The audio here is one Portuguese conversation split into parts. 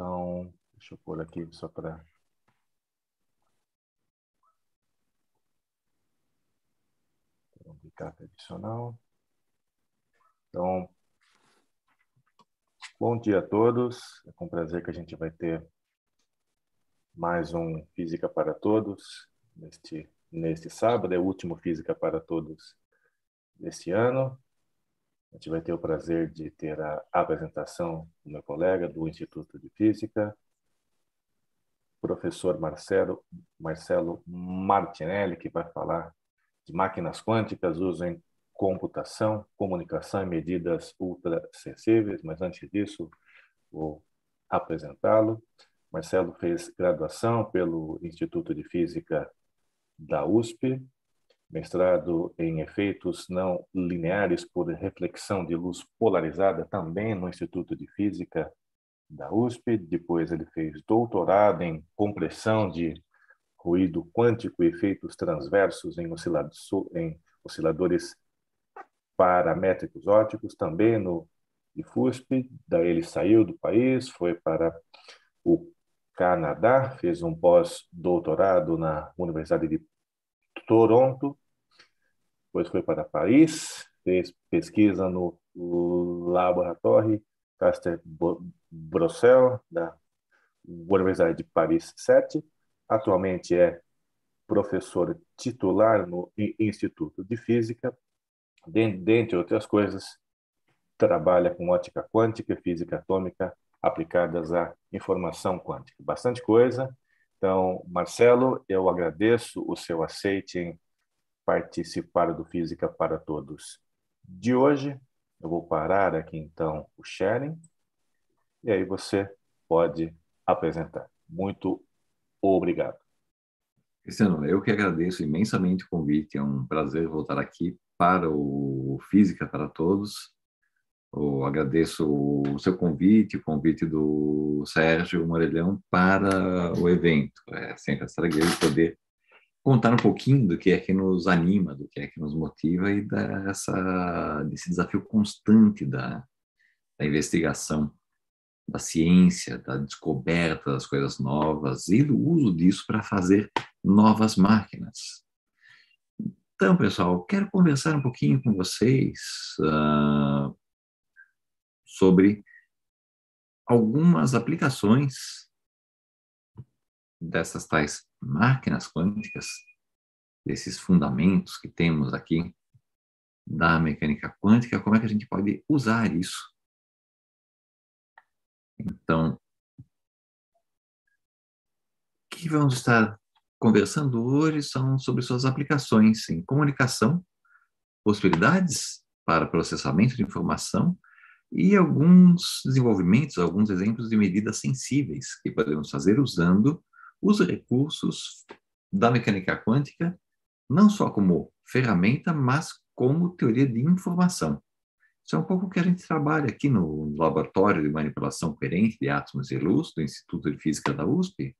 Então, deixa eu pôr aqui só para. Carta adicional. Então, bom dia a todos. É com prazer que a gente vai ter mais um Física para Todos neste, neste sábado. É o último Física para Todos deste ano. A gente vai ter o prazer de ter a apresentação do meu colega do Instituto de Física, professor Marcelo, Marcelo Martinelli, que vai falar de máquinas quânticas, uso em computação, comunicação e medidas ultra sensíveis, mas antes disso, vou apresentá-lo. Marcelo fez graduação pelo Instituto de Física da USP, mestrado em efeitos não lineares por reflexão de luz polarizada, também no Instituto de Física da USP. Depois, ele fez doutorado em compressão de ruído quântico e efeitos transversos em, oscilado, em osciladores paramétricos óticos, também no IFUSP. Daí, ele saiu do país, foi para o Canadá, fez um pós-doutorado na Universidade de Toronto, depois foi para Paris, fez pesquisa no Laboratório Caster Brossel, da Universidade de Paris 7. Atualmente é professor titular no Instituto de Física. Dentre outras coisas, trabalha com ótica quântica e física atômica aplicadas à informação quântica. Bastante coisa. Então, Marcelo, eu agradeço o seu aceite em participar do Física para Todos de hoje. Eu vou parar aqui então o sharing e aí você pode apresentar. Muito obrigado. Cristiano, eu que agradeço imensamente o convite. É um prazer voltar aqui para o Física para Todos. Eu agradeço o seu convite, o convite do Sérgio Morelhão para o evento. É sempre essa alegria de poder contar um pouquinho do que é que nos anima, do que é que nos motiva e dessa, desse desafio constante da, da investigação, da ciência, da descoberta das coisas novas e do uso disso para fazer novas máquinas. Então, pessoal, quero conversar um pouquinho com vocês uh, sobre algumas aplicações dessas tais máquinas quânticas, desses fundamentos que temos aqui da mecânica quântica, como é que a gente pode usar isso? Então, o que vamos estar conversando hoje são sobre suas aplicações em comunicação, possibilidades para processamento de informação e alguns desenvolvimentos, alguns exemplos de medidas sensíveis que podemos fazer usando os recursos da mecânica quântica, não só como ferramenta, mas como teoria de informação. Isso é um pouco o que a gente trabalha aqui no Laboratório de Manipulação Coerente de Átomos e Luz, do Instituto de Física da USP,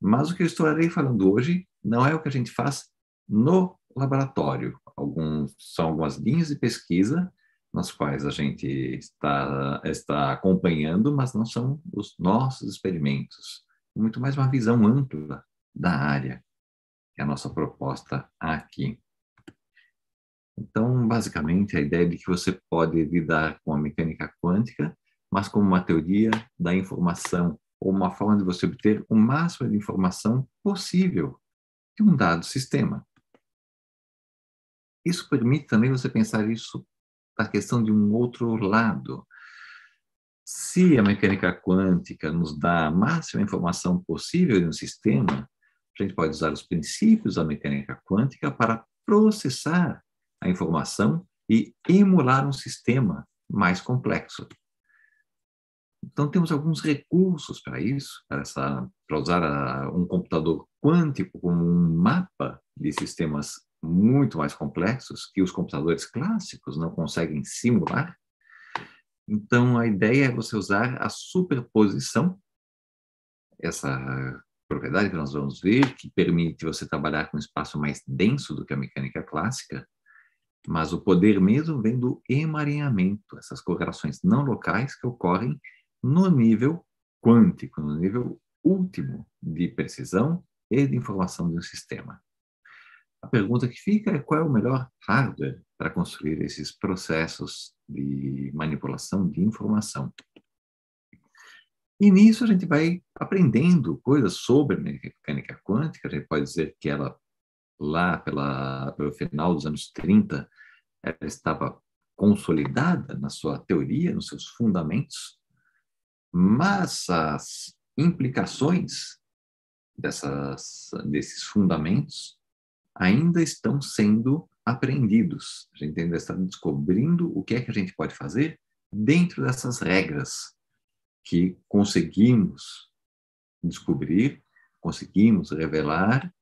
mas o que eu estarei falando hoje não é o que a gente faz no laboratório. Alguns, são algumas linhas de pesquisa nas quais a gente está, está acompanhando, mas não são os nossos experimentos. Muito mais uma visão ampla da área, que é a nossa proposta aqui. Então, basicamente, a ideia é de que você pode lidar com a mecânica quântica, mas como uma teoria da informação, ou uma forma de você obter o máximo de informação possível de um dado sistema. Isso permite também você pensar isso a questão de um outro lado. Se a mecânica quântica nos dá a máxima informação possível de um sistema, a gente pode usar os princípios da mecânica quântica para processar a informação e emular um sistema mais complexo. Então, temos alguns recursos para isso, para, essa, para usar a, ah, um computador quântico como um mapa de sistemas muito mais complexos que os computadores clássicos não conseguem simular. Então, a ideia é você usar a superposição, essa propriedade que nós vamos ver, que permite você trabalhar com um espaço mais denso do que a mecânica clássica, mas o poder mesmo vem do emaranhamento, essas correlações não locais que ocorrem no nível quântico, no nível último de precisão e de informação de um sistema. A pergunta que fica é qual é o melhor hardware para construir esses processos de manipulação de informação. E nisso a gente vai aprendendo coisas sobre mecânica quântica. A gente pode dizer que ela, lá pela, pelo final dos anos 30, ela estava consolidada na sua teoria, nos seus fundamentos, mas as implicações dessas, desses fundamentos ainda estão sendo aprendidos. A gente ainda está descobrindo o que é que a gente pode fazer dentro dessas regras que conseguimos descobrir, conseguimos revelar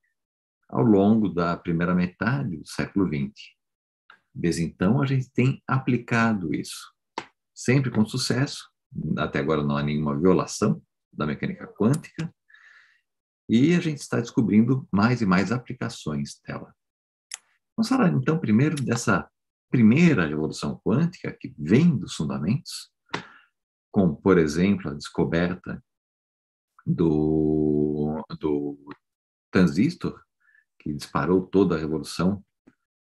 ao longo da primeira metade do século XX. Desde então, a gente tem aplicado isso, sempre com sucesso, até agora não há nenhuma violação da mecânica quântica, e a gente está descobrindo mais e mais aplicações dela. Vamos falar, então, primeiro dessa primeira revolução quântica que vem dos fundamentos, com por exemplo, a descoberta do, do transistor, que disparou toda a revolução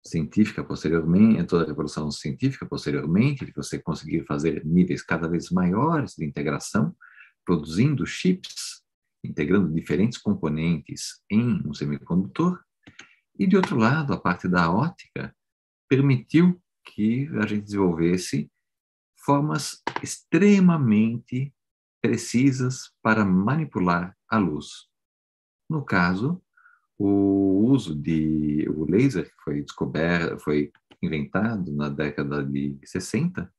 científica posteriormente, toda a revolução científica posteriormente, de você conseguir fazer níveis cada vez maiores de integração, produzindo chips integrando diferentes componentes em um semicondutor, e de outro lado, a parte da ótica permitiu que a gente desenvolvesse formas extremamente precisas para manipular a luz. No caso, o uso de o laser que foi descoberto, foi inventado na década de 60,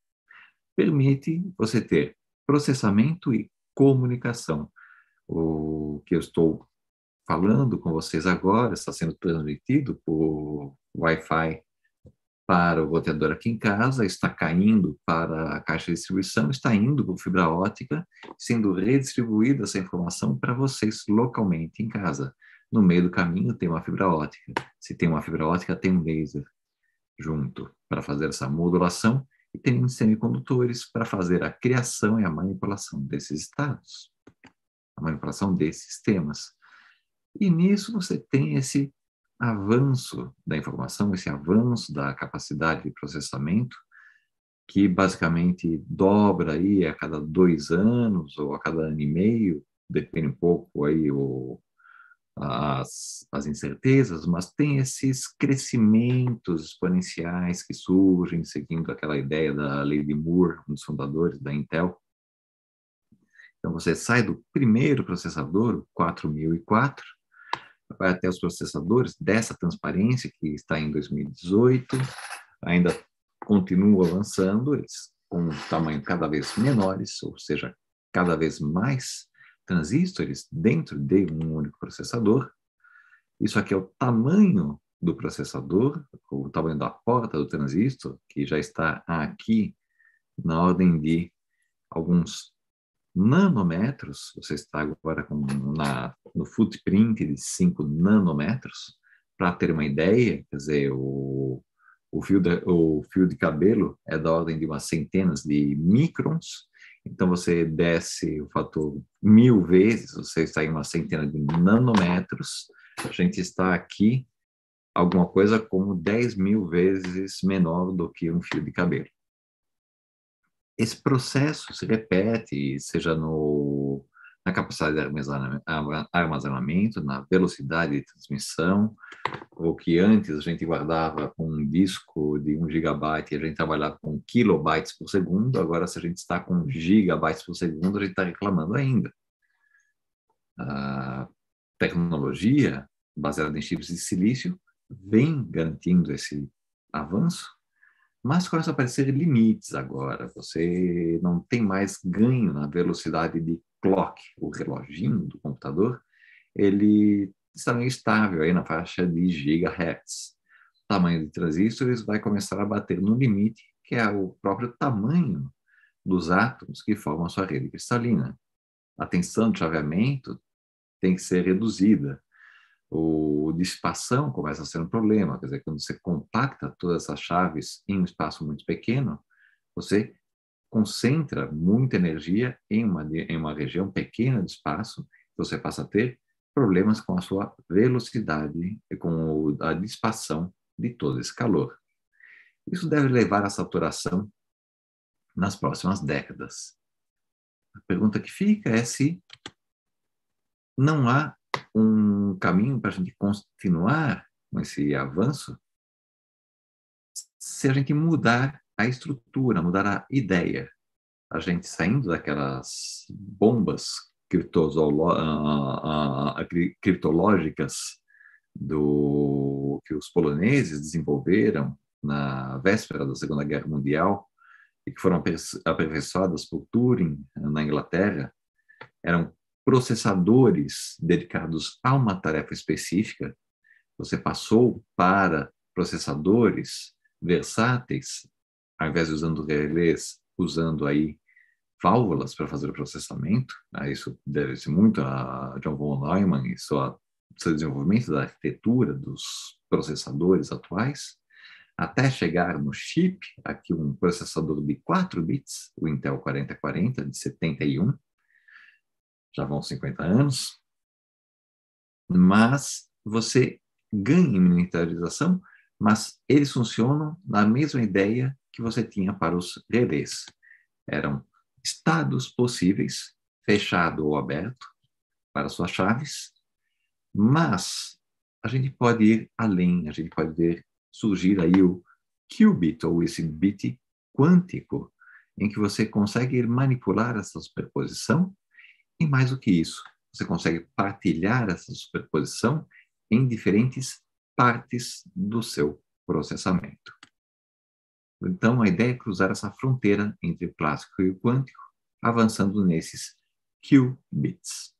permite você ter processamento e comunicação o que eu estou falando com vocês agora está sendo transmitido por Wi-Fi para o roteador aqui em casa, está caindo para a caixa de distribuição, está indo por fibra ótica, sendo redistribuída essa informação para vocês localmente em casa. No meio do caminho tem uma fibra ótica. Se tem uma fibra ótica, tem um laser junto para fazer essa modulação e tem semicondutores para fazer a criação e a manipulação desses estados a manipulação desses temas. E nisso você tem esse avanço da informação, esse avanço da capacidade de processamento, que basicamente dobra aí a cada dois anos ou a cada ano e meio, depende um pouco aí o, as, as incertezas, mas tem esses crescimentos exponenciais que surgem seguindo aquela ideia da lei de Moore, um dos fundadores da Intel, então, você sai do primeiro processador, o 4004, vai até os processadores dessa transparência, que está em 2018, ainda continua avançando, eles com um tamanho cada vez menores, ou seja, cada vez mais transistores dentro de um único processador. Isso aqui é o tamanho do processador, o tamanho da porta do transistor, que já está aqui na ordem de alguns nanômetros você está agora com, na, no footprint de 5 nanômetros, para ter uma ideia, quer dizer, o, o, fio de, o fio de cabelo é da ordem de umas centenas de microns, então você desce o fator mil vezes, você está em uma centena de nanômetros, a gente está aqui alguma coisa como 10 mil vezes menor do que um fio de cabelo esse processo se repete, seja no, na capacidade de armazenamento, na velocidade de transmissão, ou que antes a gente guardava com um disco de 1 gigabyte e a gente trabalhava com kilobytes por segundo, agora se a gente está com gigabytes por segundo, a gente está reclamando ainda. A tecnologia baseada em chips de silício vem garantindo esse avanço, mas começam a aparecer limites agora. Você não tem mais ganho na velocidade de clock, o reloginho do computador, ele está meio estável aí na faixa de gigahertz. O tamanho de transistores vai começar a bater no limite, que é o próprio tamanho dos átomos que formam a sua rede cristalina. A tensão de chaveamento tem que ser reduzida ou dissipação começa a ser um problema. Quer dizer, quando você compacta todas essas chaves em um espaço muito pequeno, você concentra muita energia em uma, em uma região pequena de espaço, você passa a ter problemas com a sua velocidade e com a dissipação de todo esse calor. Isso deve levar à saturação nas próximas décadas. A pergunta que fica é se não há um caminho para a gente continuar com esse avanço se a gente mudar a estrutura, mudar a ideia. A gente saindo daquelas bombas ah, ah, ah, criptológicas do que os poloneses desenvolveram na véspera da Segunda Guerra Mundial e que foram aperfeiçoadas por Turing na Inglaterra, eram processadores dedicados a uma tarefa específica, você passou para processadores versáteis, ao invés de usando relés, usando aí válvulas para fazer o processamento. Né? Isso deve-se muito a John von Neumann e só seu desenvolvimento da arquitetura dos processadores atuais, até chegar no chip, aqui um processador de 4 bits, o Intel 4040 de 71, já vão 50 anos, mas você ganha em militarização, mas eles funcionam na mesma ideia que você tinha para os relés. Eram estados possíveis, fechado ou aberto, para suas chaves, mas a gente pode ir além, a gente pode ver surgir aí o qubit, ou esse bit quântico, em que você consegue manipular essa superposição e mais do que isso, você consegue partilhar essa superposição em diferentes partes do seu processamento. Então, a ideia é cruzar essa fronteira entre plástico e quântico, avançando nesses qubits.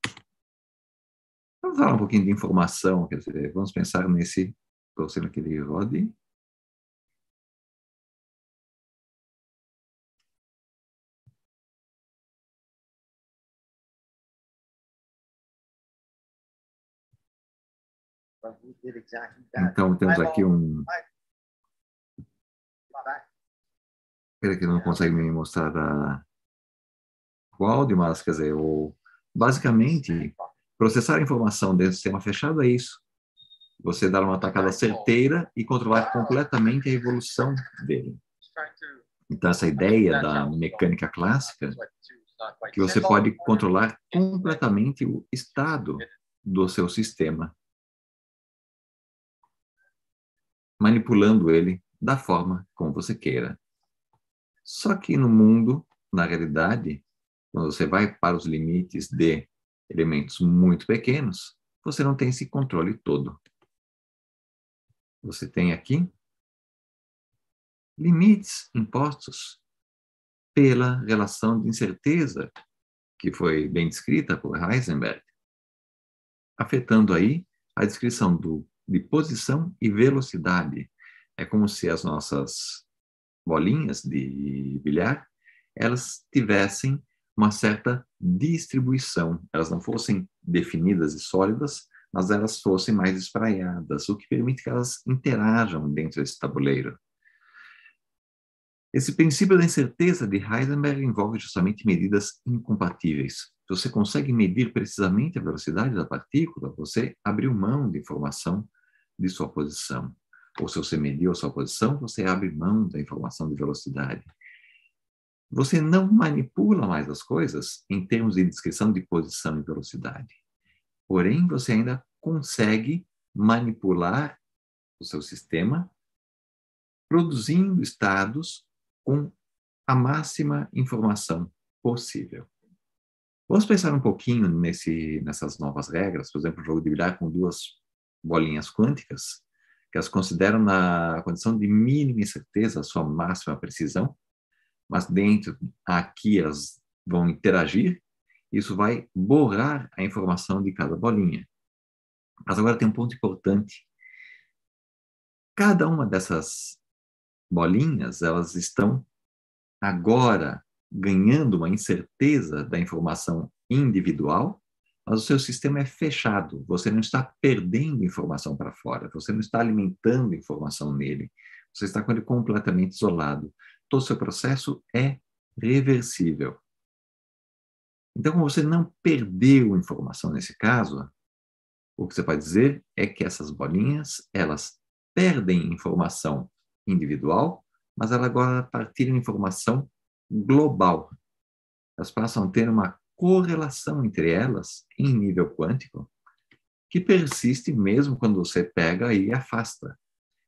Vamos falar um pouquinho de informação, quer dizer, vamos pensar nesse, estou sendo aquele Rod, Então, temos aqui um. Espera que não é. consegue me mostrar a... o áudio, mas quer dizer, basicamente, processar a informação dentro do sistema fechado é isso. Você dar uma atacada certeira e controlar completamente a evolução dele. Então, essa ideia da mecânica clássica, que você pode controlar completamente o estado do seu sistema manipulando ele da forma como você queira. Só que no mundo, na realidade, quando você vai para os limites de elementos muito pequenos, você não tem esse controle todo. Você tem aqui limites impostos pela relação de incerteza que foi bem descrita por Heisenberg, afetando aí a descrição do de posição e velocidade. É como se as nossas bolinhas de bilhar elas tivessem uma certa distribuição, elas não fossem definidas e sólidas, mas elas fossem mais espraiadas, o que permite que elas interajam dentro desse tabuleiro. Esse princípio da incerteza de Heisenberg envolve justamente medidas incompatíveis. Se você consegue medir precisamente a velocidade da partícula, você abriu mão de informação de sua posição. Ou se você mediu sua posição, você abre mão da informação de velocidade. Você não manipula mais as coisas em termos de descrição de posição e velocidade. Porém, você ainda consegue manipular o seu sistema, produzindo estados com a máxima informação possível. Vamos pensar um pouquinho nesse, nessas novas regras, por exemplo, o jogo de bilhar com duas bolinhas quânticas, que as consideram na condição de mínima incerteza, a sua máxima precisão, mas dentro aqui elas vão interagir, isso vai borrar a informação de cada bolinha. Mas agora tem um ponto importante. Cada uma dessas bolinhas, elas estão agora ganhando uma incerteza da informação individual mas o seu sistema é fechado, você não está perdendo informação para fora, você não está alimentando informação nele, você está com ele completamente isolado. Todo o seu processo é reversível. Então, como você não perdeu informação nesse caso, o que você pode dizer é que essas bolinhas, elas perdem informação individual, mas elas agora partilham informação global. Elas passam a ter uma correlação entre elas em nível quântico que persiste mesmo quando você pega e afasta.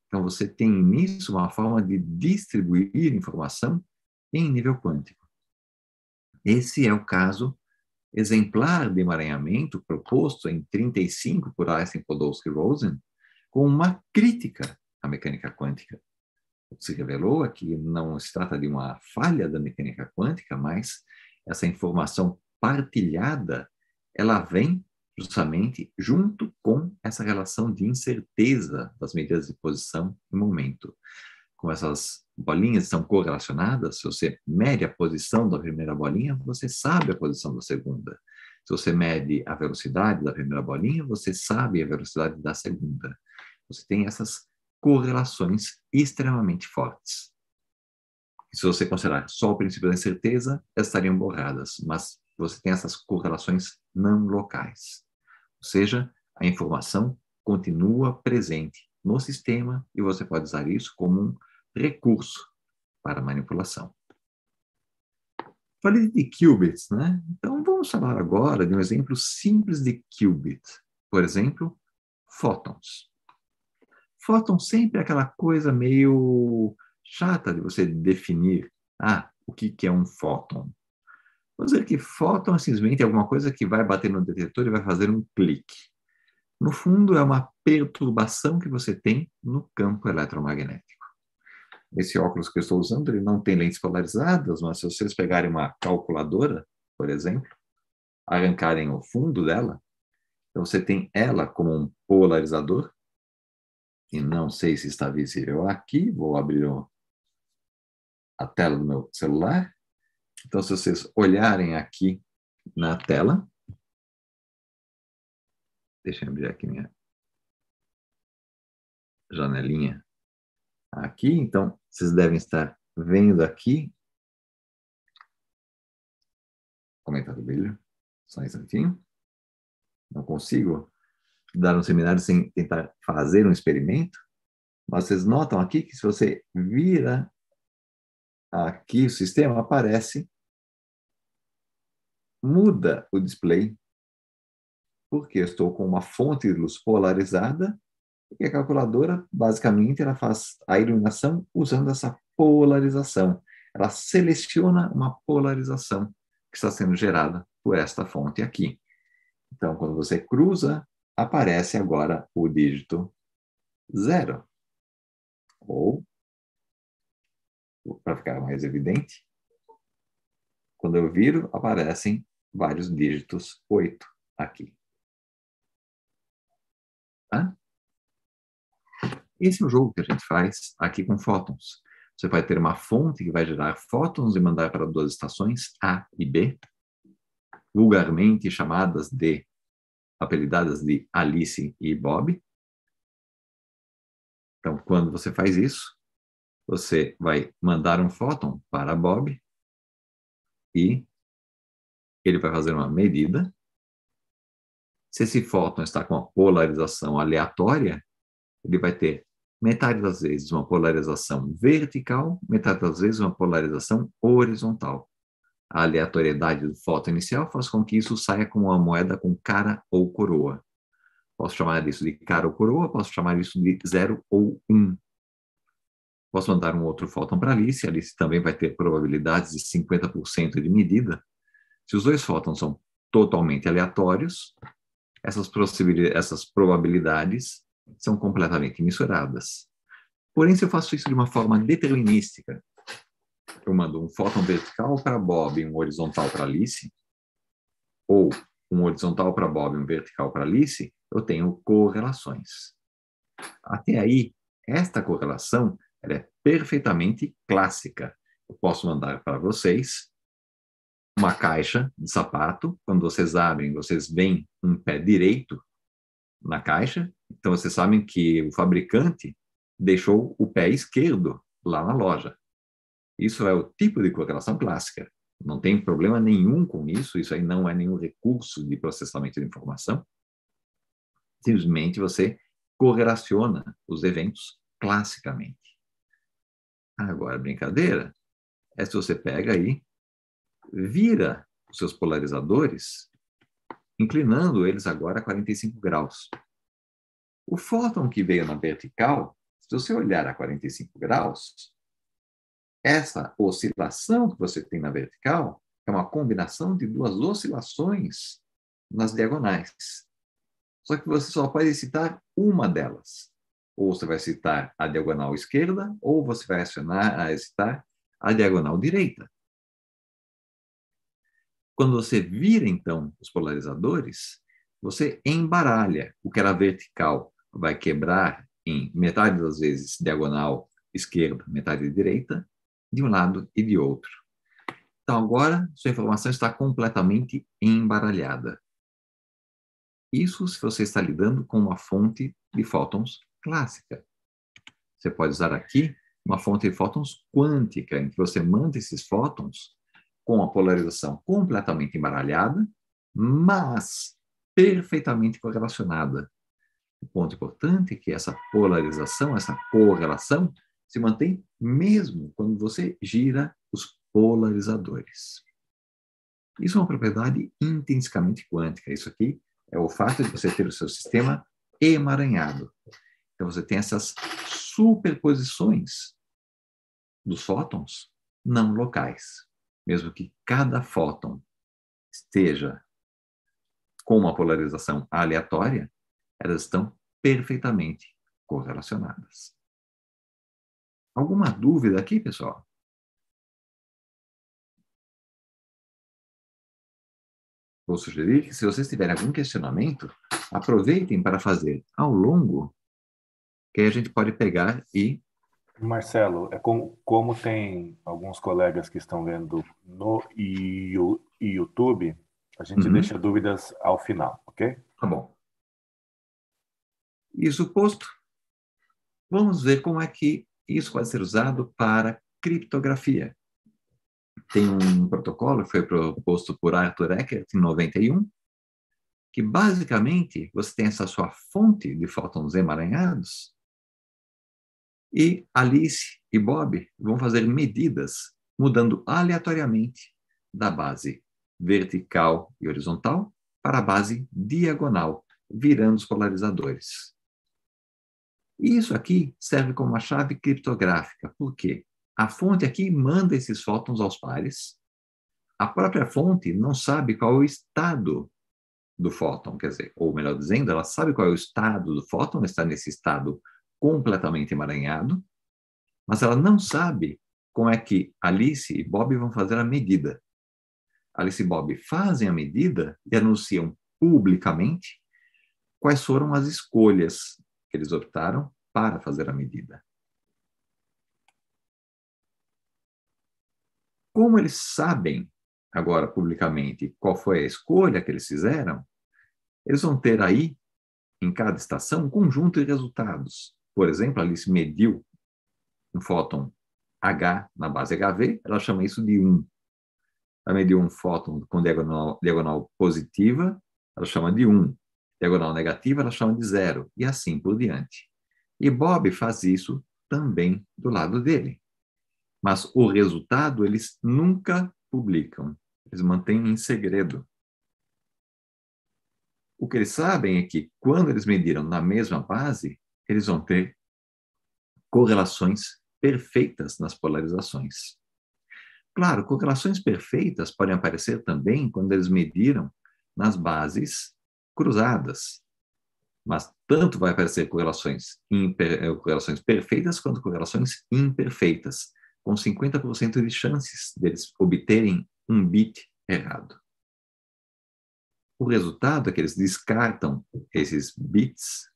Então você tem nisso uma forma de distribuir informação em nível quântico. Esse é o caso exemplar de emaranhamento proposto em 35 por Einstein, Podolsky e Rosen, com uma crítica à mecânica quântica. O que se revelou é que não se trata de uma falha da mecânica quântica, mas essa informação partilhada, ela vem justamente junto com essa relação de incerteza das medidas de posição e momento. Como essas bolinhas estão correlacionadas, se você mede a posição da primeira bolinha, você sabe a posição da segunda. Se você mede a velocidade da primeira bolinha, você sabe a velocidade da segunda. Você tem essas correlações extremamente fortes. se você considerar só o princípio da incerteza, elas estariam borradas, mas você tem essas correlações não locais. Ou seja, a informação continua presente no sistema e você pode usar isso como um recurso para manipulação. Falei de qubits, né? Então vamos falar agora de um exemplo simples de qubit. Por exemplo, fótons. Fótons sempre é aquela coisa meio chata de você definir. Ah, o que, que é um fóton? Vamos dizer que fóton é simplesmente alguma coisa que vai bater no detetor e vai fazer um clique. No fundo, é uma perturbação que você tem no campo eletromagnético. Esse óculos que eu estou usando, ele não tem lentes polarizadas, mas se vocês pegarem uma calculadora, por exemplo, arrancarem o fundo dela, então você tem ela como um polarizador, e não sei se está visível aqui, vou abrir o, a tela do meu celular, então, se vocês olharem aqui na tela, deixa eu abrir aqui minha janelinha aqui, então vocês devem estar vendo aqui. Comentário brilho, só um instantinho. Não consigo dar um seminário sem tentar fazer um experimento, mas vocês notam aqui que se você vira aqui o sistema, aparece muda o display, porque eu estou com uma fonte de luz polarizada e a calculadora, basicamente, ela faz a iluminação usando essa polarização. Ela seleciona uma polarização que está sendo gerada por esta fonte aqui. Então, quando você cruza, aparece agora o dígito zero. Ou, para ficar mais evidente, quando eu viro, aparecem vários dígitos, oito aqui. Tá? Esse é o jogo que a gente faz aqui com fótons. Você vai ter uma fonte que vai gerar fótons e mandar para duas estações, A e B, vulgarmente chamadas de, apelidadas de Alice e Bob. Então, quando você faz isso, você vai mandar um fóton para Bob e ele vai fazer uma medida. Se esse fóton está com uma polarização aleatória, ele vai ter metade das vezes uma polarização vertical, metade das vezes uma polarização horizontal. A aleatoriedade do fóton inicial faz com que isso saia como uma moeda com cara ou coroa. Posso chamar isso de cara ou coroa, posso chamar isso de zero ou um. Posso mandar um outro fóton para Alice, Alice também vai ter probabilidades de 50% de medida, se os dois fótons são totalmente aleatórios, essas, essas probabilidades são completamente misturadas. Porém, se eu faço isso de uma forma determinística, eu mando um fóton vertical para Bob e um horizontal para Alice, ou um horizontal para Bob e um vertical para Alice, eu tenho correlações. Até aí, esta correlação é perfeitamente clássica. Eu posso mandar para vocês uma caixa de sapato. Quando vocês abrem, vocês veem um pé direito na caixa. Então, vocês sabem que o fabricante deixou o pé esquerdo lá na loja. Isso é o tipo de correlação clássica. Não tem problema nenhum com isso. Isso aí não é nenhum recurso de processamento de informação. Simplesmente você correlaciona os eventos classicamente. Agora, brincadeira é se você pega aí vira os seus polarizadores, inclinando eles agora a 45 graus. O fóton que veio na vertical, se você olhar a 45 graus, essa oscilação que você tem na vertical é uma combinação de duas oscilações nas diagonais. Só que você só pode citar uma delas. Ou você vai citar a diagonal esquerda, ou você vai acionar a citar a diagonal direita. Quando você vira, então, os polarizadores, você embaralha o que era vertical, vai quebrar em metade das vezes diagonal esquerda, metade direita, de um lado e de outro. Então, agora, sua informação está completamente embaralhada. Isso se você está lidando com uma fonte de fótons clássica. Você pode usar aqui uma fonte de fótons quântica, em que você manda esses fótons com a polarização completamente embaralhada, mas perfeitamente correlacionada. O ponto importante é que essa polarização, essa correlação, se mantém mesmo quando você gira os polarizadores. Isso é uma propriedade intrinsecamente quântica. Isso aqui é o fato de você ter o seu sistema emaranhado. Então você tem essas superposições dos fótons não locais mesmo que cada fóton esteja com uma polarização aleatória, elas estão perfeitamente correlacionadas. Alguma dúvida aqui, pessoal? Vou sugerir que, se vocês tiverem algum questionamento, aproveitem para fazer ao longo, que a gente pode pegar e Marcelo, é com, como tem alguns colegas que estão vendo no YouTube, a gente uhum. deixa dúvidas ao final, ok? Tá bom. Isso posto, vamos ver como é que isso pode ser usado para criptografia. Tem um protocolo que foi proposto por Arthur Eckert em 91, que basicamente você tem essa sua fonte de fótons emaranhados, e Alice e Bob vão fazer medidas mudando aleatoriamente da base vertical e horizontal para a base diagonal, virando os polarizadores. E isso aqui serve como uma chave criptográfica, porque a fonte aqui manda esses fótons aos pares, a própria fonte não sabe qual é o estado do fóton, quer dizer, ou melhor dizendo, ela sabe qual é o estado do fóton, está nesse estado completamente emaranhado, mas ela não sabe como é que Alice e Bob vão fazer a medida. Alice e Bob fazem a medida e anunciam publicamente quais foram as escolhas que eles optaram para fazer a medida. Como eles sabem agora publicamente qual foi a escolha que eles fizeram, eles vão ter aí, em cada estação, um conjunto de resultados por exemplo, Alice mediu um fóton H na base HV, ela chama isso de 1. Ela mediu um fóton com diagonal, diagonal positiva, ela chama de 1. Diagonal negativa, ela chama de 0, e assim por diante. E Bob faz isso também do lado dele. Mas o resultado eles nunca publicam, eles mantêm em segredo. O que eles sabem é que, quando eles mediram na mesma base, eles vão ter correlações perfeitas nas polarizações. Claro, correlações perfeitas podem aparecer também quando eles mediram nas bases cruzadas. Mas tanto vai aparecer correlações, imper, eh, correlações perfeitas quanto correlações imperfeitas, com 50% de chances deles obterem um bit errado. O resultado é que eles descartam esses bits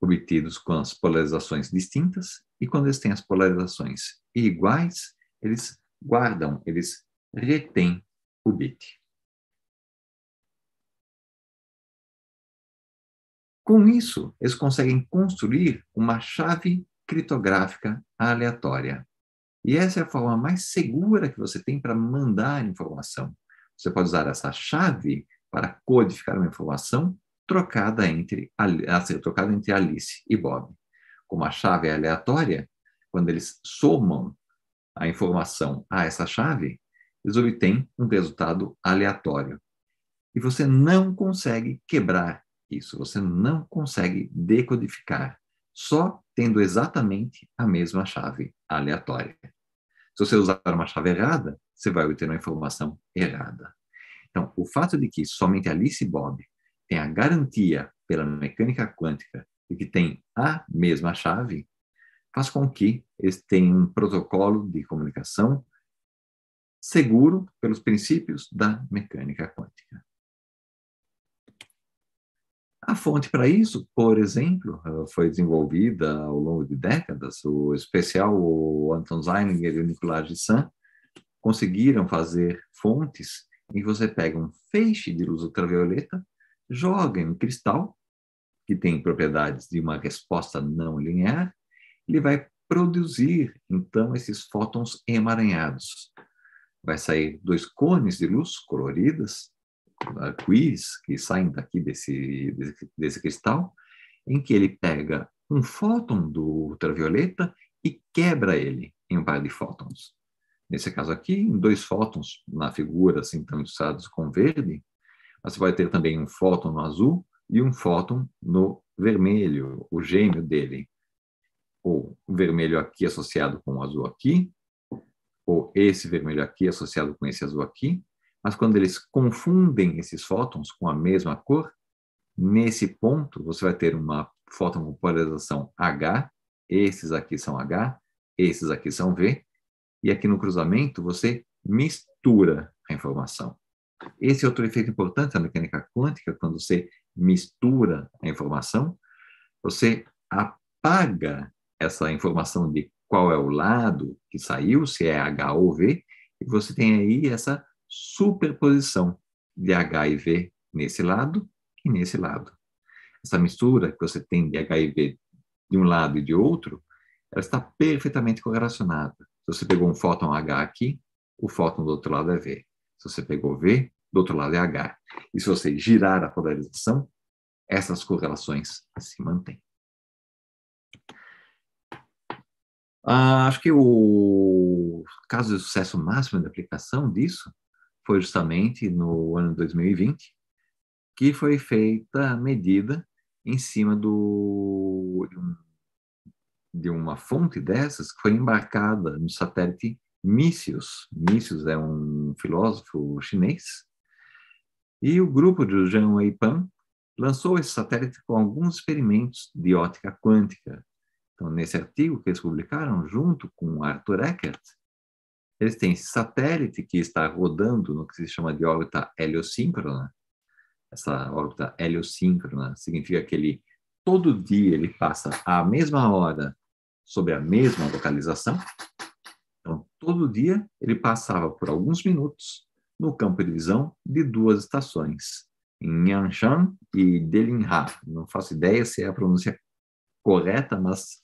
obtidos com as polarizações distintas, e quando eles têm as polarizações iguais, eles guardam, eles retêm o bit. Com isso, eles conseguem construir uma chave criptográfica aleatória. E essa é a forma mais segura que você tem para mandar informação. Você pode usar essa chave para codificar uma informação trocada entre, a ser assim, trocada entre Alice e Bob. Como a chave é aleatória, quando eles somam a informação a essa chave, eles obtêm um resultado aleatório. E você não consegue quebrar isso, você não consegue decodificar, só tendo exatamente a mesma chave aleatória. Se você usar uma chave errada, você vai obter uma informação errada. Então, o fato de que somente Alice e Bob tem a garantia pela mecânica quântica de que tem a mesma chave, faz com que eles tenham um protocolo de comunicação seguro pelos princípios da mecânica quântica. A fonte para isso, por exemplo, foi desenvolvida ao longo de décadas. O especial o Anton Zeilinger e o Nicolas Gissan conseguiram fazer fontes em que você pega um feixe de luz ultravioleta joga em um cristal, que tem propriedades de uma resposta não linear, ele vai produzir, então, esses fótons emaranhados. Vai sair dois cones de luz coloridas, arco-íris, que saem daqui desse, desse, desse cristal, em que ele pega um fóton do ultravioleta e quebra ele em um par de fótons. Nesse caso aqui, em dois fótons, na figura assim, estão ilustrados com verde, você vai ter também um fóton no azul e um fóton no vermelho, o gêmeo dele. Ou o vermelho aqui associado com o azul aqui, ou esse vermelho aqui associado com esse azul aqui. Mas quando eles confundem esses fótons com a mesma cor, nesse ponto você vai ter uma fóton com polarização H, esses aqui são H, esses aqui são V, e aqui no cruzamento você mistura a informação. Esse é outro efeito importante da mecânica quântica, quando você mistura a informação, você apaga essa informação de qual é o lado que saiu, se é H ou V, e você tem aí essa superposição de H e V nesse lado e nesse lado. Essa mistura que você tem de H e V de um lado e de outro, ela está perfeitamente correlacionada. Se você pegou um fóton H aqui, o fóton do outro lado é V. Se você pegou V, do outro lado é H. E se você girar a polarização, essas correlações se mantêm. Ah, acho que o caso de sucesso máximo de aplicação disso foi justamente no ano 2020, que foi feita a medida em cima do, de, uma fonte dessas que foi embarcada no satélite Mícios. Mícios é um filósofo chinês. E o grupo de Zhang Weipan lançou esse satélite com alguns experimentos de ótica quântica. Então, nesse artigo que eles publicaram, junto com Arthur Eckert, eles têm esse satélite que está rodando no que se chama de órbita heliosíncrona. Essa órbita heliosíncrona significa que ele, todo dia ele passa a mesma hora sobre a mesma localização, Todo dia ele passava por alguns minutos no campo de visão de duas estações, em Yangshan e Delinha. Não faço ideia se é a pronúncia correta, mas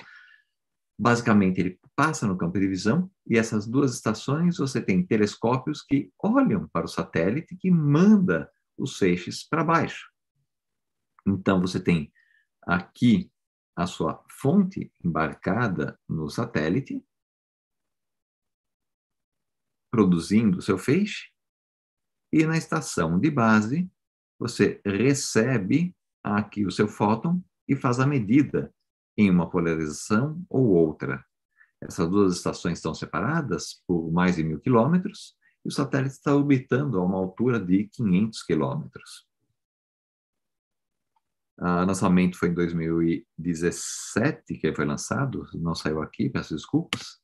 basicamente ele passa no campo de visão e essas duas estações você tem telescópios que olham para o satélite que manda os feixes para baixo. Então você tem aqui a sua fonte embarcada no satélite produzindo seu feixe, e na estação de base você recebe aqui o seu fóton e faz a medida em uma polarização ou outra. Essas duas estações estão separadas por mais de mil quilômetros e o satélite está orbitando a uma altura de 500 quilômetros. O lançamento foi em 2017 que foi lançado, não saiu aqui, peço desculpas.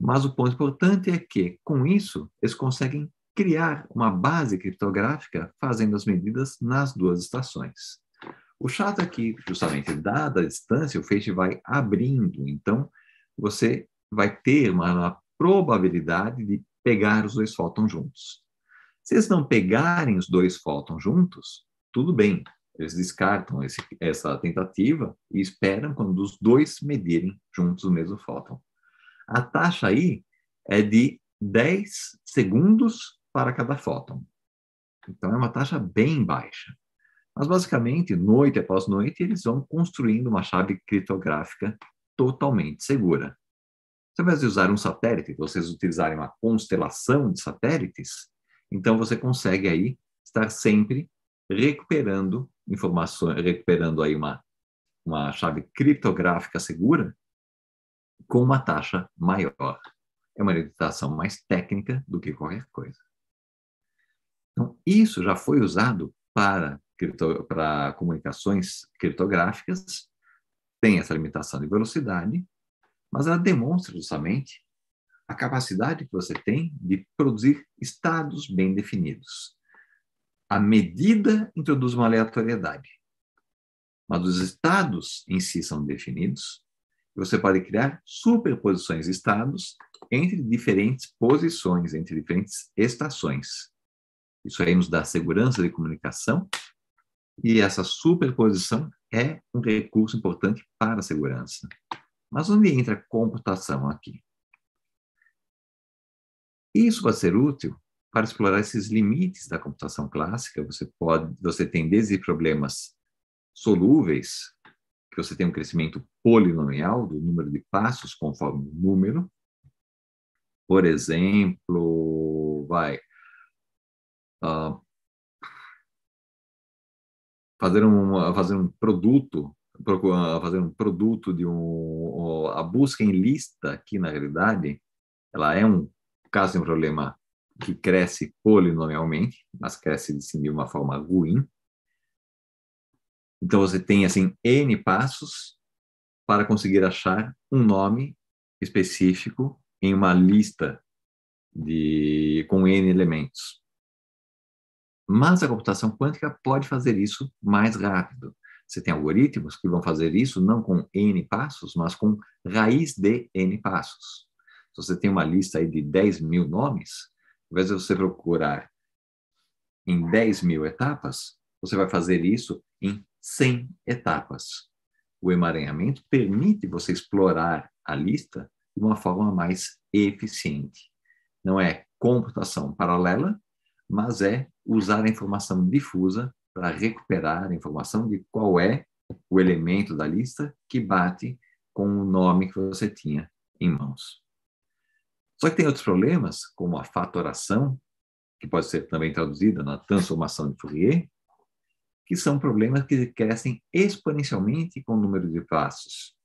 Mas o ponto importante é que, com isso, eles conseguem criar uma base criptográfica fazendo as medidas nas duas estações. O chato é que, justamente dada a distância, o feixe vai abrindo, então você vai ter uma, uma probabilidade de pegar os dois fótons juntos. Se eles não pegarem os dois fótons juntos, tudo bem, eles descartam esse, essa tentativa e esperam quando os dois medirem juntos o mesmo fóton. A taxa aí é de 10 segundos para cada fóton. Então, é uma taxa bem baixa. Mas, basicamente, noite após noite, eles vão construindo uma chave criptográfica totalmente segura. invés de usar um satélite, vocês utilizarem uma constelação de satélites, então você consegue aí estar sempre recuperando informações, recuperando aí uma, uma chave criptográfica segura com uma taxa maior. É uma limitação mais técnica do que qualquer coisa. Então, isso já foi usado para, para comunicações criptográficas, tem essa limitação de velocidade, mas ela demonstra justamente a capacidade que você tem de produzir estados bem definidos. A medida introduz uma aleatoriedade, mas os estados em si são definidos você pode criar superposições de estados entre diferentes posições, entre diferentes estações. Isso aí nos dá segurança de comunicação e essa superposição é um recurso importante para a segurança. Mas onde entra a computação aqui? Isso vai ser útil para explorar esses limites da computação clássica. Você pode, você tem desde problemas solúveis que você tem um crescimento polinomial do número de passos conforme o número. Por exemplo, vai uh, fazer um fazer um produto ah, fazer um produto de um a busca em lista aqui na realidade ela é um caso de um problema que cresce polinomialmente mas cresce assim, de uma forma ruim então você tem assim N passos para conseguir achar um nome específico em uma lista de com N elementos. Mas a computação quântica pode fazer isso mais rápido. Você tem algoritmos que vão fazer isso não com N passos, mas com raiz de N passos. Se você tem uma lista aí de 10 mil nomes, ao invés de você procurar em 10 mil etapas, você vai fazer isso em sem etapas. O emaranhamento permite você explorar a lista de uma forma mais eficiente. Não é computação paralela, mas é usar a informação difusa para recuperar a informação de qual é o elemento da lista que bate com o nome que você tinha em mãos. Só que tem outros problemas, como a fatoração, que pode ser também traduzida na transformação de Fourier, que são problemas que crescem exponencialmente com o número de passos.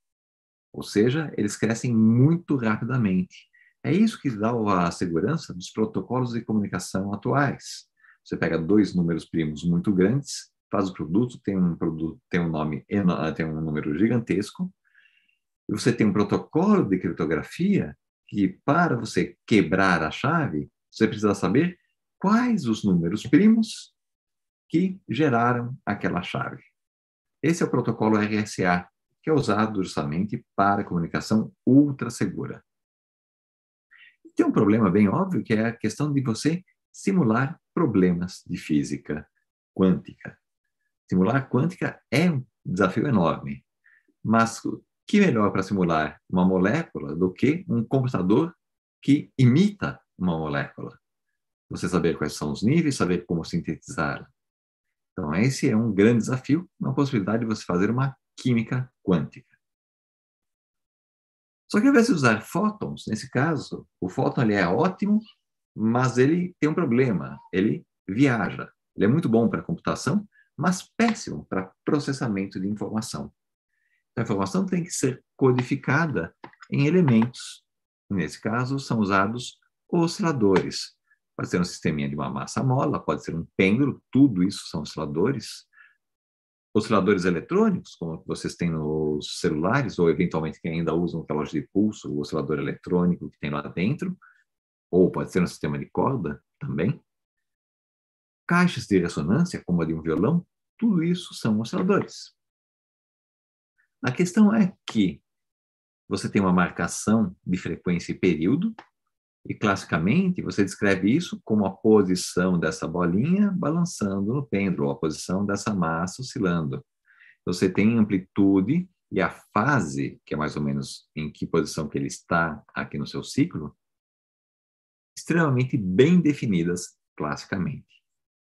Ou seja, eles crescem muito rapidamente. É isso que dá a segurança dos protocolos de comunicação atuais. Você pega dois números primos muito grandes, faz o produto, tem um produto, tem um nome, tem um número gigantesco, e você tem um protocolo de criptografia que para você quebrar a chave, você precisa saber quais os números primos que geraram aquela chave. Esse é o protocolo RSA, que é usado justamente para comunicação ultra segura. E tem um problema bem óbvio, que é a questão de você simular problemas de física quântica. Simular quântica é um desafio enorme, mas que melhor para simular uma molécula do que um computador que imita uma molécula? Você saber quais são os níveis, saber como sintetizar então, esse é um grande desafio, uma possibilidade de você fazer uma química quântica. Só que ao invés de usar fótons, nesse caso, o fóton ele é ótimo, mas ele tem um problema, ele viaja. Ele é muito bom para computação, mas péssimo para processamento de informação. Então, a informação tem que ser codificada em elementos. Nesse caso, são usados osciladores, pode ser um sisteminha de uma massa mola, pode ser um pêndulo, tudo isso são osciladores. Osciladores eletrônicos, como vocês têm nos celulares, ou eventualmente que ainda usam o relógio de pulso, o oscilador eletrônico que tem lá dentro, ou pode ser um sistema de corda também. Caixas de ressonância, como a de um violão, tudo isso são osciladores. A questão é que você tem uma marcação de frequência e período, e classicamente, você descreve isso como a posição dessa bolinha balançando no pêndulo, a posição dessa massa oscilando. Você tem amplitude e a fase, que é mais ou menos em que posição que ele está aqui no seu ciclo, extremamente bem definidas classicamente.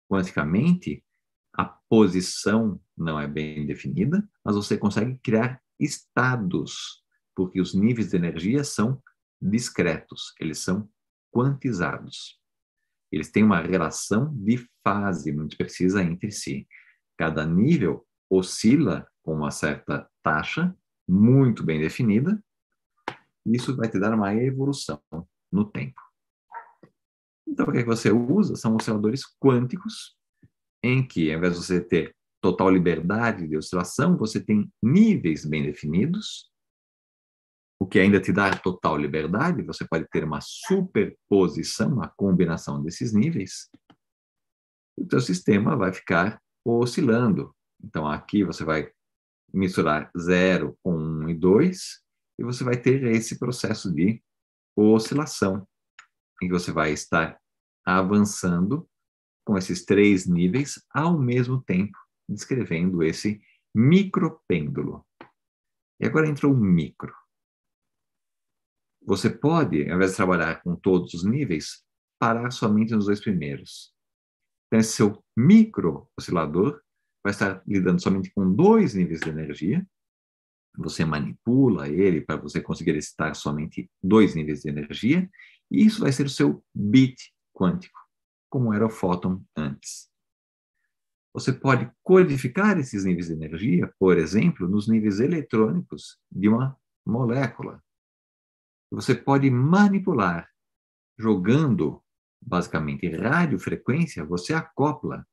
Quanticamente, a posição não é bem definida, mas você consegue criar estados, porque os níveis de energia são discretos, eles são quantizados. Eles têm uma relação de fase muito precisa entre si. Cada nível oscila com uma certa taxa muito bem definida. Isso vai te dar uma evolução no tempo. Então, o que, é que você usa são osciladores quânticos, em que, ao invés de você ter total liberdade de oscilação, você tem níveis bem definidos o que ainda te dá total liberdade, você pode ter uma superposição, uma combinação desses níveis, o teu sistema vai ficar oscilando. Então, aqui você vai misturar 0 com 1 um e 2, e você vai ter esse processo de oscilação, em que você vai estar avançando com esses três níveis ao mesmo tempo, descrevendo esse micropêndulo. E agora entrou o micro. Você pode, ao invés de trabalhar com todos os níveis, parar somente nos dois primeiros. Então, esse seu micro oscilador vai estar lidando somente com dois níveis de energia. Você manipula ele para você conseguir excitar somente dois níveis de energia. E isso vai ser o seu bit quântico, como era o fóton antes. Você pode codificar esses níveis de energia, por exemplo, nos níveis eletrônicos de uma molécula você pode manipular. Jogando, basicamente, radiofrequência, você acopla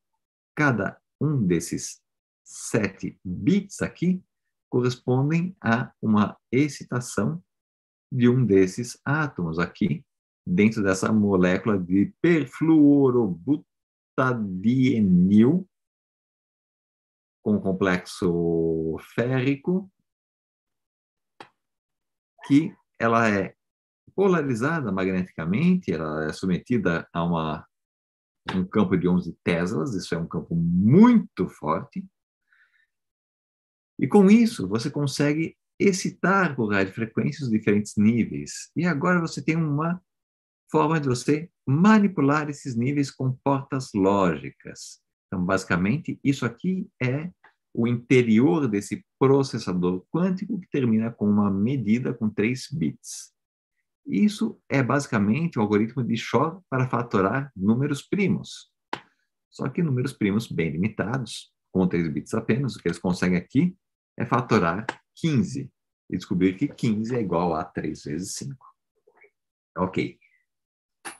cada um desses sete bits aqui correspondem a uma excitação de um desses átomos aqui dentro dessa molécula de perfluorobutadienil com complexo férrico que ela é polarizada magneticamente, ela é submetida a uma, um campo de 11 teslas, isso é um campo muito forte. E com isso, você consegue excitar por os diferentes níveis. E agora você tem uma forma de você manipular esses níveis com portas lógicas. Então, basicamente, isso aqui é o interior desse processador quântico que termina com uma medida com 3 bits. Isso é basicamente o algoritmo de Shor para fatorar números primos. Só que números primos bem limitados, com 3 bits apenas, o que eles conseguem aqui é fatorar 15. E descobrir que 15 é igual a 3 vezes 5. Ok.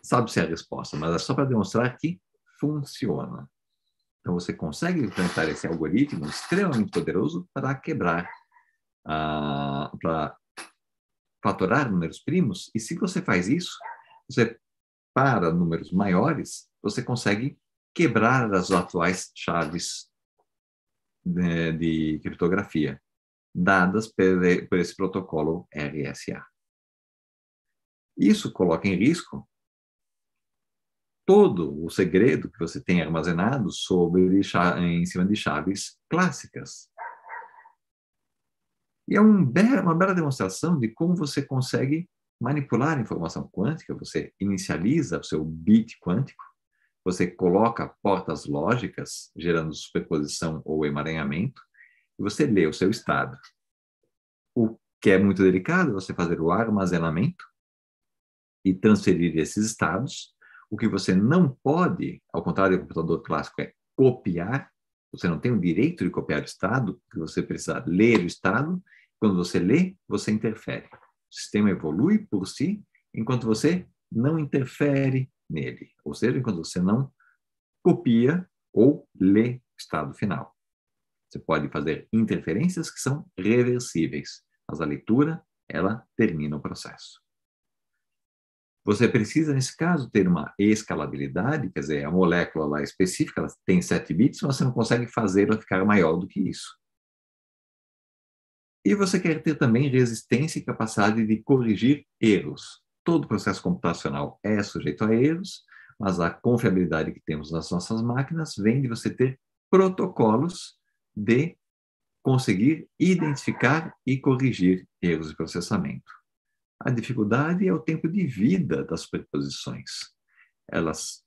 Sabe-se a resposta, mas é só para demonstrar que funciona. Então, você consegue implantar esse algoritmo extremamente poderoso para quebrar, uh, para fatorar números primos. E se você faz isso, você para números maiores, você consegue quebrar as atuais chaves de, né, de criptografia dadas por, por esse protocolo RSA. Isso coloca em risco todo o segredo que você tem armazenado sobre em cima de chaves clássicas. E é um uma bela demonstração de como você consegue manipular a informação quântica, você inicializa o seu bit quântico, você coloca portas lógicas, gerando superposição ou emaranhamento, e você lê o seu estado. O que é muito delicado é você fazer o armazenamento e transferir esses estados o que você não pode, ao contrário do computador clássico, é copiar. Você não tem o direito de copiar o Estado, porque você precisa ler o Estado. Quando você lê, você interfere. O sistema evolui por si, enquanto você não interfere nele. Ou seja, enquanto você não copia ou lê o estado final. Você pode fazer interferências que são reversíveis, mas a leitura, ela termina o processo. Você precisa, nesse caso, ter uma escalabilidade, quer dizer, a molécula lá específica ela tem 7 bits, mas você não consegue fazê-la ficar maior do que isso. E você quer ter também resistência e capacidade de corrigir erros. Todo processo computacional é sujeito a erros, mas a confiabilidade que temos nas nossas máquinas vem de você ter protocolos de conseguir identificar e corrigir erros de processamento. A dificuldade é o tempo de vida das preposições. Elas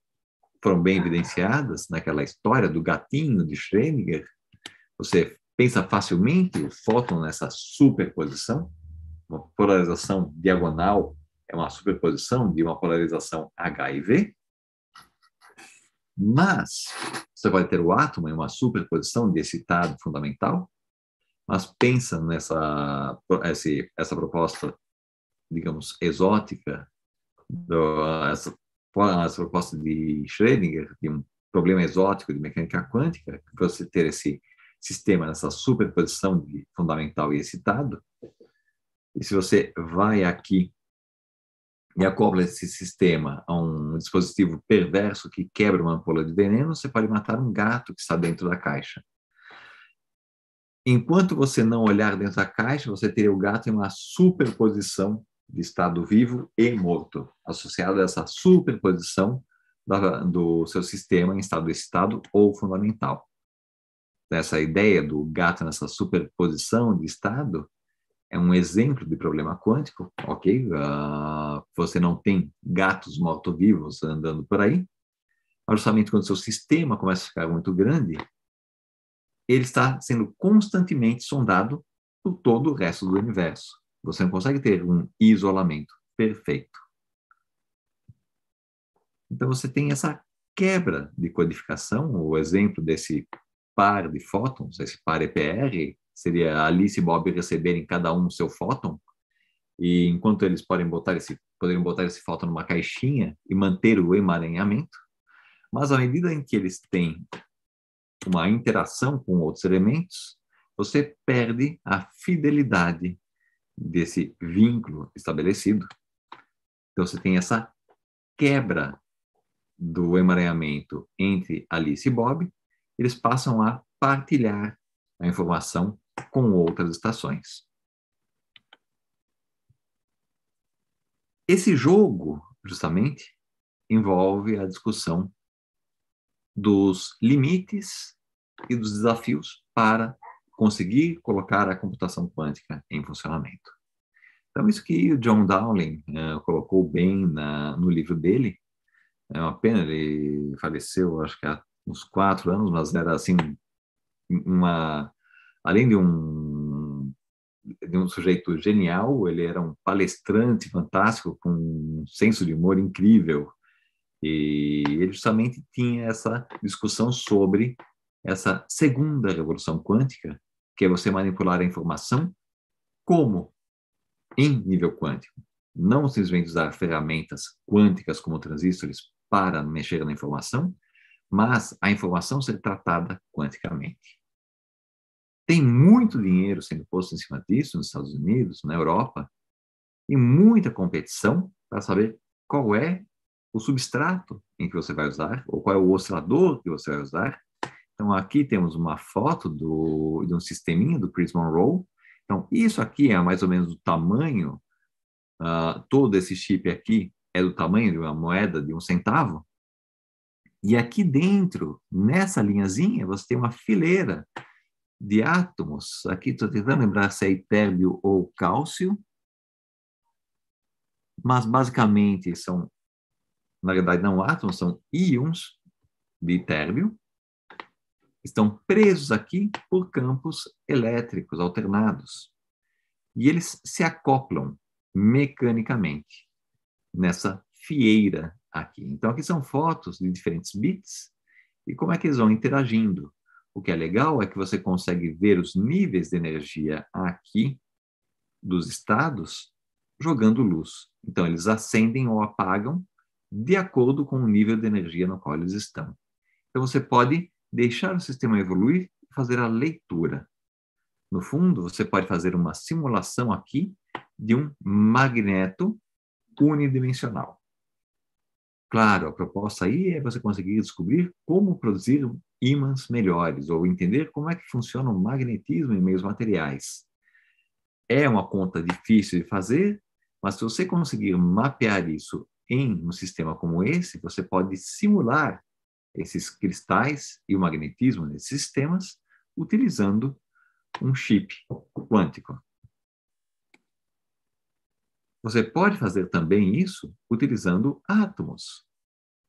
foram bem evidenciadas naquela história do gatinho de Schrödinger. Você pensa facilmente o fóton nessa superposição. Uma polarização diagonal é uma superposição de uma polarização H e V. Mas você vai ter o átomo em uma superposição de excitado fundamental. Mas pensa nessa essa proposta digamos, exótica essa proposta de Schrödinger, de um problema exótico de mecânica quântica, você ter esse sistema nessa superposição de fundamental e excitado, e se você vai aqui e acopla esse sistema a um dispositivo perverso que quebra uma ampola de veneno, você pode matar um gato que está dentro da caixa. Enquanto você não olhar dentro da caixa, você teria o gato em uma superposição de estado vivo e morto, associado a essa superposição da, do seu sistema em estado excitado ou fundamental. Então, essa ideia do gato nessa superposição de estado é um exemplo de problema quântico, ok? Uh, você não tem gatos morto-vivos andando por aí, mas justamente quando seu sistema começa a ficar muito grande, ele está sendo constantemente sondado por todo o resto do universo. Você não consegue ter um isolamento perfeito. Então você tem essa quebra de codificação, o exemplo desse par de fótons, esse par EPR, seria Alice e Bob receberem cada um o seu fóton, e enquanto eles podem botar esse, poderiam botar esse fóton numa caixinha e manter o emaranhamento, mas à medida em que eles têm uma interação com outros elementos, você perde a fidelidade desse vínculo estabelecido. Então você tem essa quebra do emaranhamento entre Alice e Bob, eles passam a partilhar a informação com outras estações. Esse jogo, justamente, envolve a discussão dos limites e dos desafios para conseguir colocar a computação quântica em funcionamento. Então, isso que o John Dowling uh, colocou bem na, no livro dele, é uma pena, ele faleceu, acho que há uns quatro anos, mas era assim, uma, além de um, de um sujeito genial, ele era um palestrante fantástico, com um senso de humor incrível, e ele justamente tinha essa discussão sobre essa segunda revolução quântica, que é você manipular a informação, como em nível quântico. Não simplesmente usar ferramentas quânticas como transistores para mexer na informação, mas a informação ser tratada quanticamente. Tem muito dinheiro sendo posto em cima disso nos Estados Unidos, na Europa, e muita competição para saber qual é o substrato em que você vai usar, ou qual é o oscilador que você vai usar, então, aqui temos uma foto do, de um sisteminha do Chris Monroe. Então, isso aqui é mais ou menos o tamanho, uh, todo esse chip aqui é do tamanho de uma moeda de um centavo. E aqui dentro, nessa linhazinha, você tem uma fileira de átomos. Aqui estou tentando lembrar se é itérbio ou cálcio, mas basicamente são, na verdade, não átomos, são íons de itérbio estão presos aqui por campos elétricos alternados. E eles se acoplam mecanicamente nessa fieira aqui. Então, aqui são fotos de diferentes bits e como é que eles vão interagindo. O que é legal é que você consegue ver os níveis de energia aqui dos estados jogando luz. Então, eles acendem ou apagam de acordo com o nível de energia no qual eles estão. Então, você pode deixar o sistema evoluir e fazer a leitura. No fundo, você pode fazer uma simulação aqui de um magneto unidimensional. Claro, a proposta aí é você conseguir descobrir como produzir ímãs melhores ou entender como é que funciona o magnetismo em meios materiais. É uma conta difícil de fazer, mas se você conseguir mapear isso em um sistema como esse, você pode simular esses cristais e o magnetismo nesses sistemas utilizando um chip quântico. Você pode fazer também isso utilizando átomos,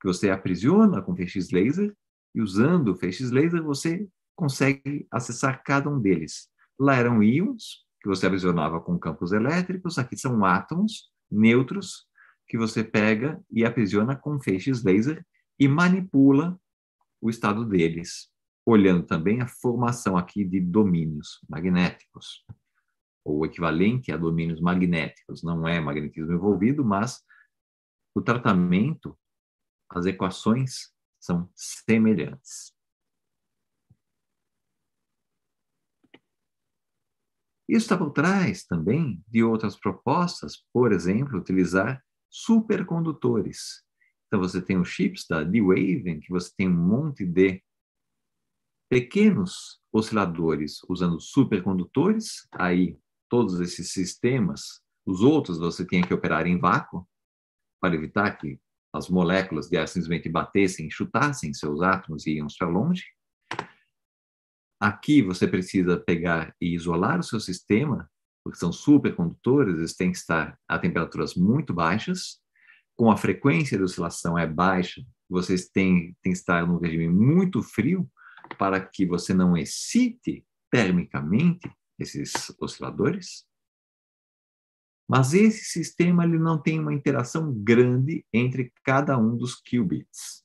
que você aprisiona com feixes laser e usando feixes laser você consegue acessar cada um deles. Lá eram íons que você aprisionava com campos elétricos, aqui são átomos neutros que você pega e aprisiona com feixes laser e manipula o estado deles, olhando também a formação aqui de domínios magnéticos, ou equivalente a domínios magnéticos. Não é magnetismo envolvido, mas o tratamento, as equações são semelhantes. Isso está por trás também de outras propostas, por exemplo, utilizar supercondutores então você tem os chips da D-Wave, que você tem um monte de pequenos osciladores usando supercondutores, aí todos esses sistemas, os outros você tinha que operar em vácuo para evitar que as moléculas de ar simplesmente batessem, chutassem seus átomos e iam para longe. Aqui você precisa pegar e isolar o seu sistema, porque são supercondutores, eles têm que estar a temperaturas muito baixas, com a frequência de oscilação é baixa, vocês têm, têm que estar num regime muito frio para que você não excite termicamente esses osciladores. Mas esse sistema ele não tem uma interação grande entre cada um dos qubits.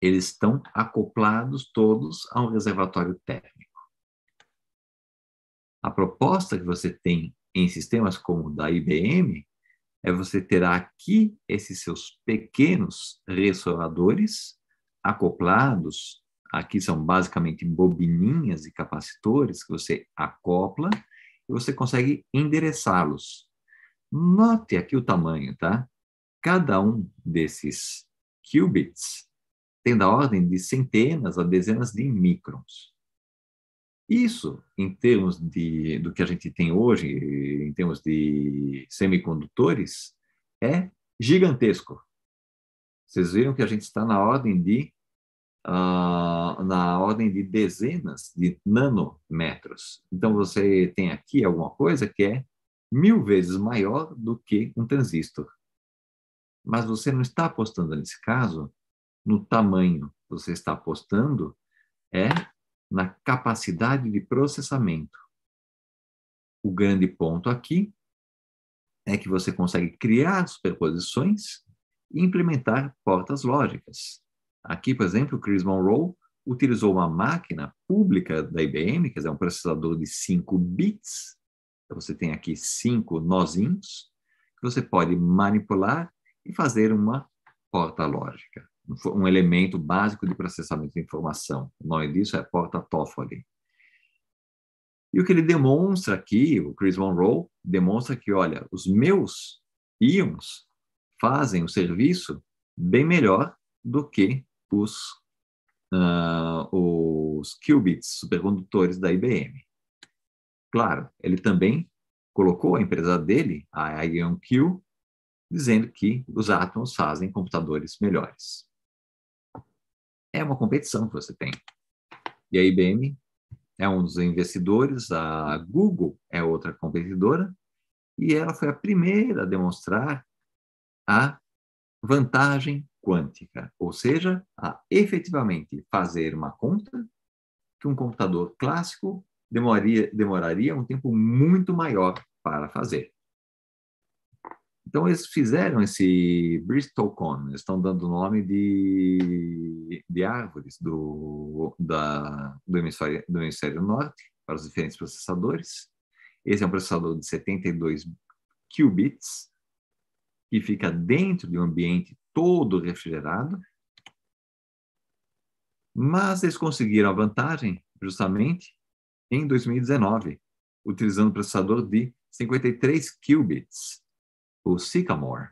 Eles estão acoplados todos a um reservatório térmico. A proposta que você tem em sistemas como o da IBM é você ter aqui esses seus pequenos ressoadores acoplados. Aqui são basicamente bobininhas de capacitores que você acopla e você consegue endereçá-los. Note aqui o tamanho, tá? Cada um desses qubits tem da ordem de centenas a dezenas de microns. Isso, em termos de, do que a gente tem hoje, em termos de semicondutores, é gigantesco. Vocês viram que a gente está na ordem de uh, na ordem de dezenas de nanômetros. Então você tem aqui alguma coisa que é mil vezes maior do que um transistor. Mas você não está apostando nesse caso no tamanho, você está apostando é na capacidade de processamento. O grande ponto aqui é que você consegue criar superposições e implementar portas lógicas. Aqui, por exemplo, o Chris Monroe utilizou uma máquina pública da IBM, quer dizer, um processador de 5 bits. Então, você tem aqui cinco nozinhos que você pode manipular e fazer uma porta lógica um elemento básico de processamento de informação. O nome disso é porta Toffoli. E o que ele demonstra aqui, o Chris Monroe, demonstra que, olha, os meus íons fazem o serviço bem melhor do que os, uh, os qubits supercondutores da IBM. Claro, ele também colocou a empresa dele, a IonQ, dizendo que os átomos fazem computadores melhores é uma competição que você tem. E a IBM é um dos investidores, a Google é outra competidora, e ela foi a primeira a demonstrar a vantagem quântica, ou seja, a efetivamente fazer uma conta que um computador clássico demoraria, demoraria um tempo muito maior para fazer. Então, eles fizeram esse Bristol eles estão dando o nome de, de árvores do, da, do, hemisfério, do hemisfério norte para os diferentes processadores. Esse é um processador de 72 qubits, que fica dentro de um ambiente todo refrigerado. Mas eles conseguiram a vantagem justamente em 2019, utilizando um processador de 53 qubits o Sycamore.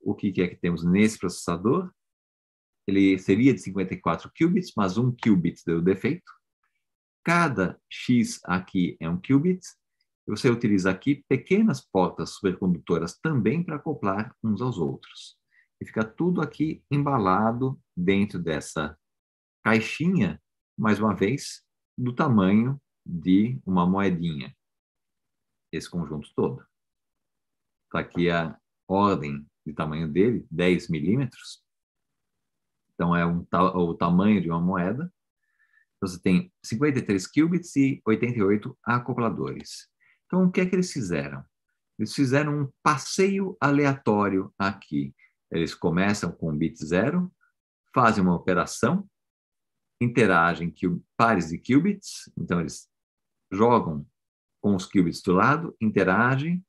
O que é que temos nesse processador? Ele seria de 54 qubits, mas um qubit deu defeito. Cada X aqui é um qubit. Você utiliza aqui pequenas portas supercondutoras também para acoplar uns aos outros. E fica tudo aqui embalado dentro dessa caixinha, mais uma vez, do tamanho de uma moedinha. Esse conjunto todo. Está aqui a ordem de tamanho dele, 10 milímetros. Então, é um, o tamanho de uma moeda. Então, você tem 53 qubits e 88 acopladores. Então, o que é que eles fizeram? Eles fizeram um passeio aleatório aqui. Eles começam com o bit zero, fazem uma operação, interagem pares de qubits, então eles jogam com os qubits do lado, interagem,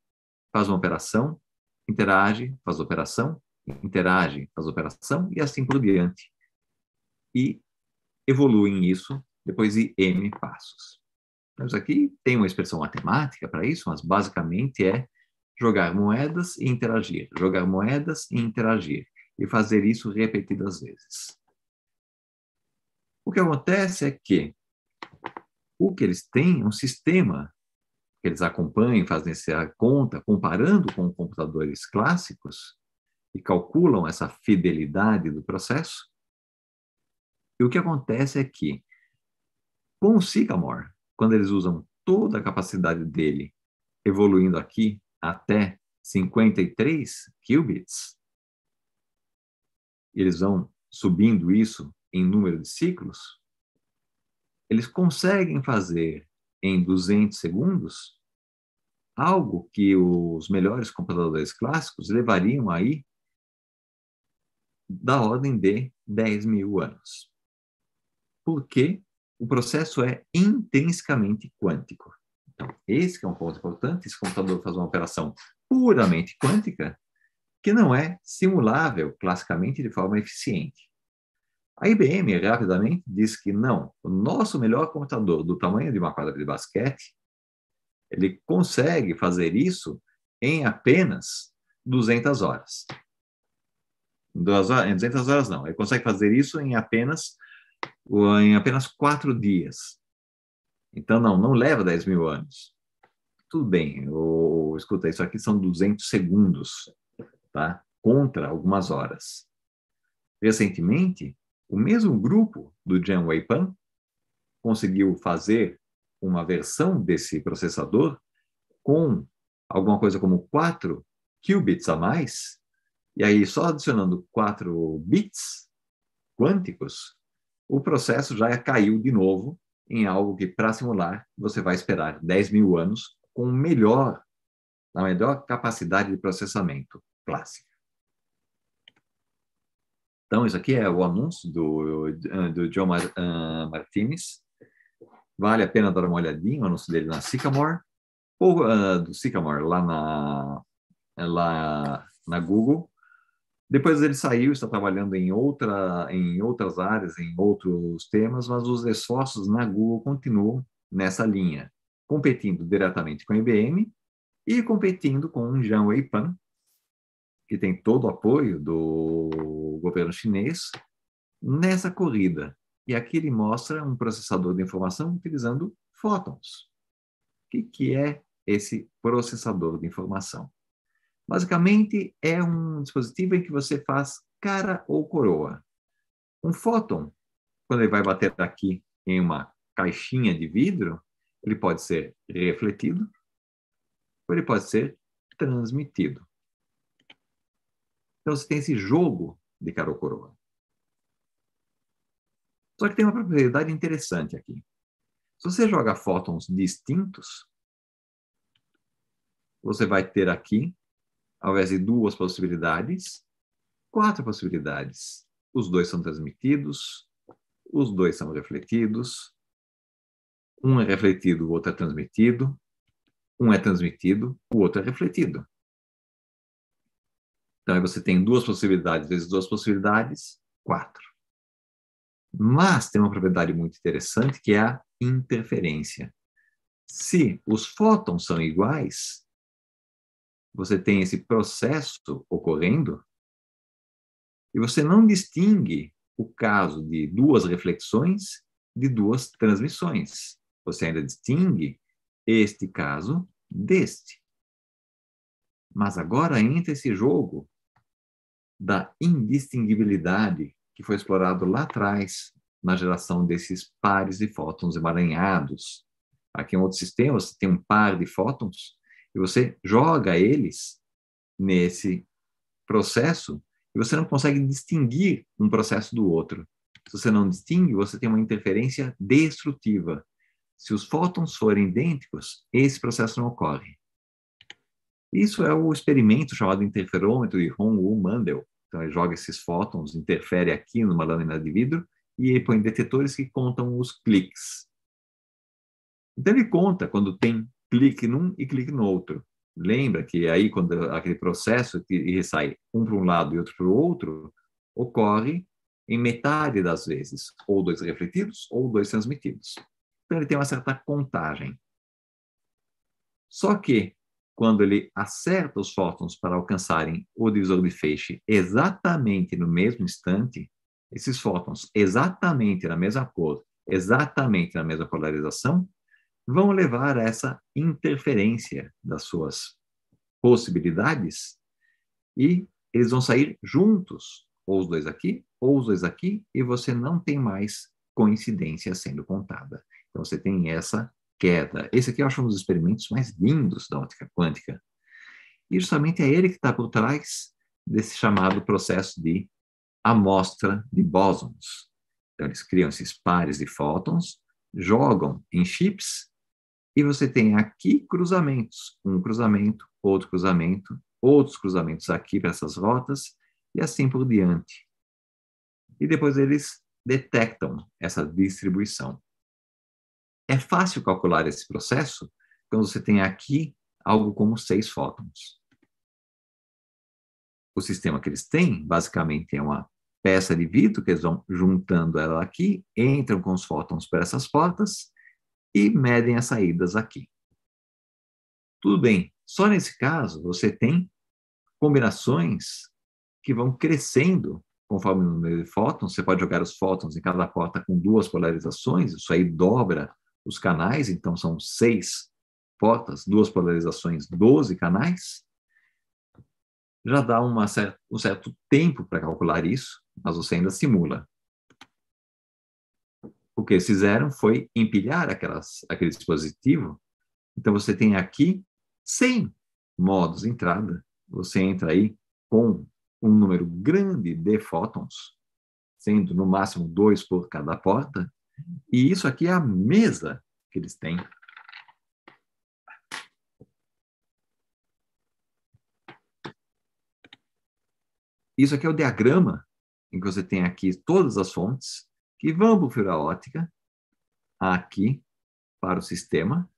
faz uma operação, interage, faz operação, interage, faz operação e assim por diante. E evoluem isso depois de M passos. Mas aqui tem uma expressão matemática para isso, mas basicamente é jogar moedas e interagir, jogar moedas e interagir, e fazer isso repetidas vezes. O que acontece é que o que eles têm é um sistema eles acompanham, fazem essa conta, comparando com computadores clássicos, e calculam essa fidelidade do processo. E o que acontece é que, com o Sycamore, quando eles usam toda a capacidade dele, evoluindo aqui até 53 qubits, eles vão subindo isso em número de ciclos, eles conseguem fazer em 200 segundos algo que os melhores computadores clássicos levariam aí da ordem de 10 mil anos. Porque o processo é intrinsecamente quântico. Então, esse é um ponto importante. Esse computador faz uma operação puramente quântica que não é simulável classicamente de forma eficiente. A IBM rapidamente diz que não, o nosso melhor computador do tamanho de uma quadra de basquete ele consegue fazer isso em apenas 200 horas. Em 200 horas não, ele consegue fazer isso em apenas em apenas quatro dias. Então não, não leva 10 mil anos. Tudo bem, ou, escuta, isso aqui são 200 segundos, tá? Contra algumas horas. Recentemente, o mesmo grupo do Jian Pan conseguiu fazer uma versão desse processador com alguma coisa como 4 qubits a mais, e aí só adicionando 4 bits quânticos, o processo já caiu de novo em algo que, para simular, você vai esperar 10 mil anos com melhor, a melhor capacidade de processamento clássica. Então, isso aqui é o anúncio do, eh, do John eh, Martinez, Vale a pena dar uma olhadinha no anúncio dele na Sycamore, ou uh, do Sycamore, lá na, lá na Google. Depois ele saiu, está trabalhando em, outra, em outras áreas, em outros temas, mas os esforços na Google continuam nessa linha, competindo diretamente com a IBM e competindo com o Zhang Weipan, que tem todo o apoio do governo chinês nessa corrida e aqui ele mostra um processador de informação utilizando fótons. O que, que é esse processador de informação? Basicamente, é um dispositivo em que você faz cara ou coroa. Um fóton, quando ele vai bater aqui em uma caixinha de vidro, ele pode ser refletido ou ele pode ser transmitido. Então, você tem esse jogo de cara ou coroa. Só que tem uma propriedade interessante aqui. Se você jogar fótons distintos, você vai ter aqui, ao invés de duas possibilidades, quatro possibilidades. Os dois são transmitidos, os dois são refletidos, um é refletido, o outro é transmitido, um é transmitido, o outro é refletido. Então, aí você tem duas possibilidades vezes duas possibilidades, quatro. Mas tem uma propriedade muito interessante que é a interferência. Se os fótons são iguais, você tem esse processo ocorrendo e você não distingue o caso de duas reflexões de duas transmissões. Você ainda distingue este caso deste. Mas agora entra esse jogo da indistinguibilidade que foi explorado lá atrás na geração desses pares de fótons emaranhados. Aqui em é outro sistema, você tem um par de fótons e você joga eles nesse processo e você não consegue distinguir um processo do outro. Se você não distingue, você tem uma interferência destrutiva. Se os fótons forem idênticos, esse processo não ocorre. Isso é o experimento chamado interferômetro de Hong Wu Mandel, então, ele joga esses fótons, interfere aqui numa lâmina de vidro e ele põe detetores que contam os cliques. Então, ele conta quando tem clique num e clique no outro. Lembra que aí, quando aquele processo que sai um para um lado e outro para o outro, ocorre em metade das vezes, ou dois refletidos ou dois transmitidos. Então, ele tem uma certa contagem. Só que quando ele acerta os fótons para alcançarem o divisor de feixe exatamente no mesmo instante, esses fótons exatamente na mesma cor, exatamente na mesma polarização, vão levar a essa interferência das suas possibilidades e eles vão sair juntos, ou os dois aqui, ou os dois aqui, e você não tem mais coincidência sendo contada. Então você tem essa queda. Esse aqui eu acho um dos experimentos mais lindos da ótica quântica. E justamente é ele que está por trás desse chamado processo de amostra de bósons. Então, eles criam esses pares de fótons, jogam em chips, e você tem aqui cruzamentos. Um cruzamento, outro cruzamento, outros cruzamentos aqui para essas rotas, e assim por diante. E depois eles detectam essa distribuição. É fácil calcular esse processo quando você tem aqui algo como seis fótons. O sistema que eles têm, basicamente, é uma peça de vidro que eles vão juntando ela aqui, entram com os fótons para essas portas e medem as saídas aqui. Tudo bem, só nesse caso você tem combinações que vão crescendo conforme o número de fótons. Você pode jogar os fótons em cada porta com duas polarizações, isso aí dobra os canais, então são seis portas, duas polarizações, 12 canais, já dá certa, um certo tempo para calcular isso, mas você ainda simula. O que eles fizeram foi empilhar aquelas, aquele dispositivo. Então, você tem aqui 100 modos de entrada. Você entra aí com um número grande de fótons, sendo no máximo dois por cada porta, e isso aqui é a mesa que eles têm. Isso aqui é o diagrama em que você tem aqui todas as fontes que vão para fibra ótica aqui para o sistema,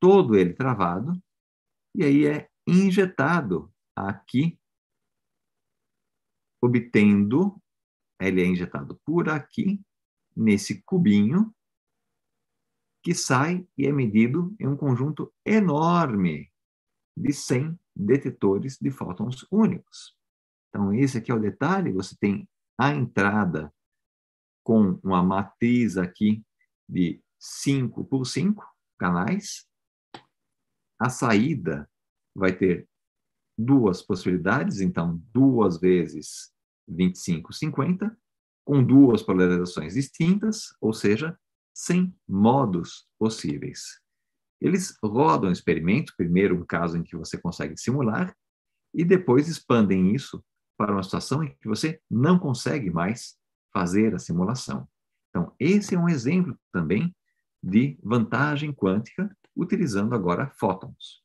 todo ele travado, e aí é injetado aqui, obtendo ele é injetado por aqui, nesse cubinho, que sai e é medido em um conjunto enorme de 100 detetores de fótons únicos. Então, esse aqui é o detalhe: você tem a entrada com uma matriz aqui de 5 por 5 canais. A saída vai ter duas possibilidades, então, duas vezes 2550, com duas polarizações distintas, ou seja, sem modos possíveis. Eles rodam o experimento, primeiro um caso em que você consegue simular, e depois expandem isso para uma situação em que você não consegue mais fazer a simulação. Então, esse é um exemplo também de vantagem quântica, utilizando agora fótons.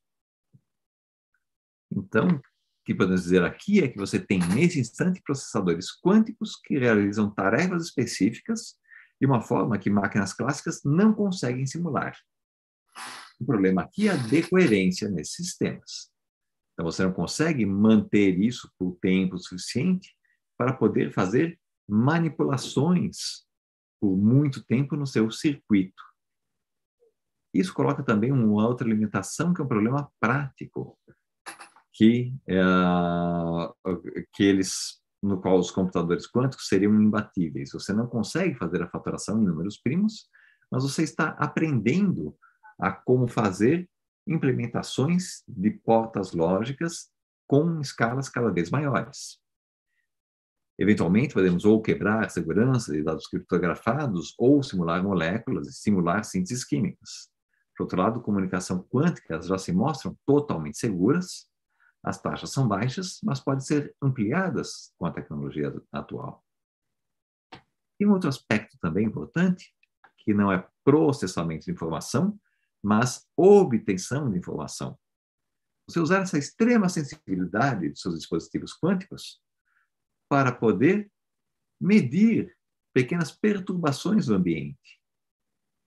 Então, que podemos dizer aqui é que você tem, nesse instante, processadores quânticos que realizam tarefas específicas de uma forma que máquinas clássicas não conseguem simular. O problema aqui é a decoerência nesses sistemas. Então, você não consegue manter isso por tempo suficiente para poder fazer manipulações por muito tempo no seu circuito. Isso coloca também uma outra limitação, que é um problema prático que, é, que eles no qual os computadores quânticos seriam imbatíveis. Você não consegue fazer a faturação em números primos, mas você está aprendendo a como fazer implementações de portas lógicas com escalas cada vez maiores. Eventualmente, podemos ou quebrar a segurança de dados criptografados ou simular moléculas e simular síntese químicas. Por outro lado, comunicação quântica já se mostram totalmente seguras, as taxas são baixas, mas podem ser ampliadas com a tecnologia atual. E um outro aspecto também importante, que não é processamento de informação, mas obtenção de informação. Você usar essa extrema sensibilidade de seus dispositivos quânticos para poder medir pequenas perturbações do ambiente.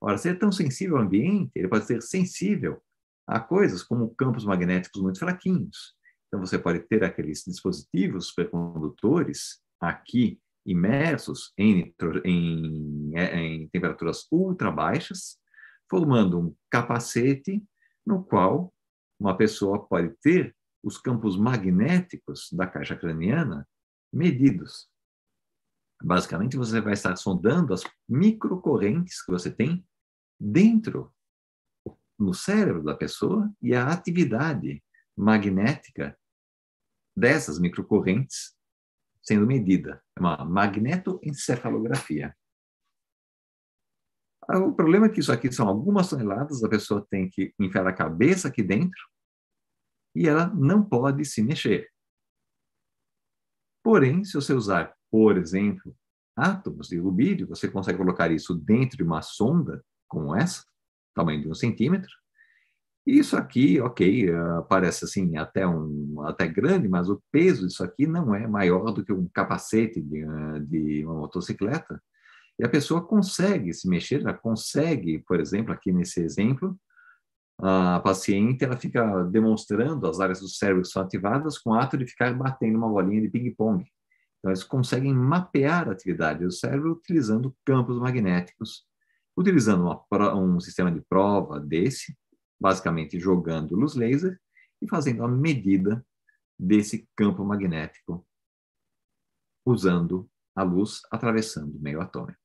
Ora, ser tão sensível ao ambiente, ele pode ser sensível a coisas como campos magnéticos muito fraquinhos, então, você pode ter aqueles dispositivos supercondutores aqui imersos em, em, é, em temperaturas ultra baixas, formando um capacete no qual uma pessoa pode ter os campos magnéticos da caixa craniana medidos. Basicamente, você vai estar sondando as microcorrentes que você tem dentro no cérebro da pessoa e a atividade magnética dessas microcorrentes sendo medida. É uma magnetoencefalografia. Ah, o problema é que isso aqui são algumas toneladas, a pessoa tem que enfiar a cabeça aqui dentro e ela não pode se mexer. Porém, se você usar, por exemplo, átomos de rubídio, você consegue colocar isso dentro de uma sonda como essa, tamanho de um centímetro, isso aqui, ok, eh, parece assim até um até grande, mas o peso disso aqui não é maior do que um capacete de, eh, de uma motocicleta. E a pessoa consegue se mexer, ela consegue, por exemplo, aqui nesse exemplo, a paciente ela fica demonstrando as áreas do cérebro que são ativadas com o ato de ficar batendo uma bolinha de ping-pong. Então, eles conseguem mapear a atividade do cérebro utilizando campos magnéticos, utilizando uma, um sistema de prova desse, basicamente jogando luz laser e fazendo a medida desse campo magnético usando a luz atravessando o meio atômico.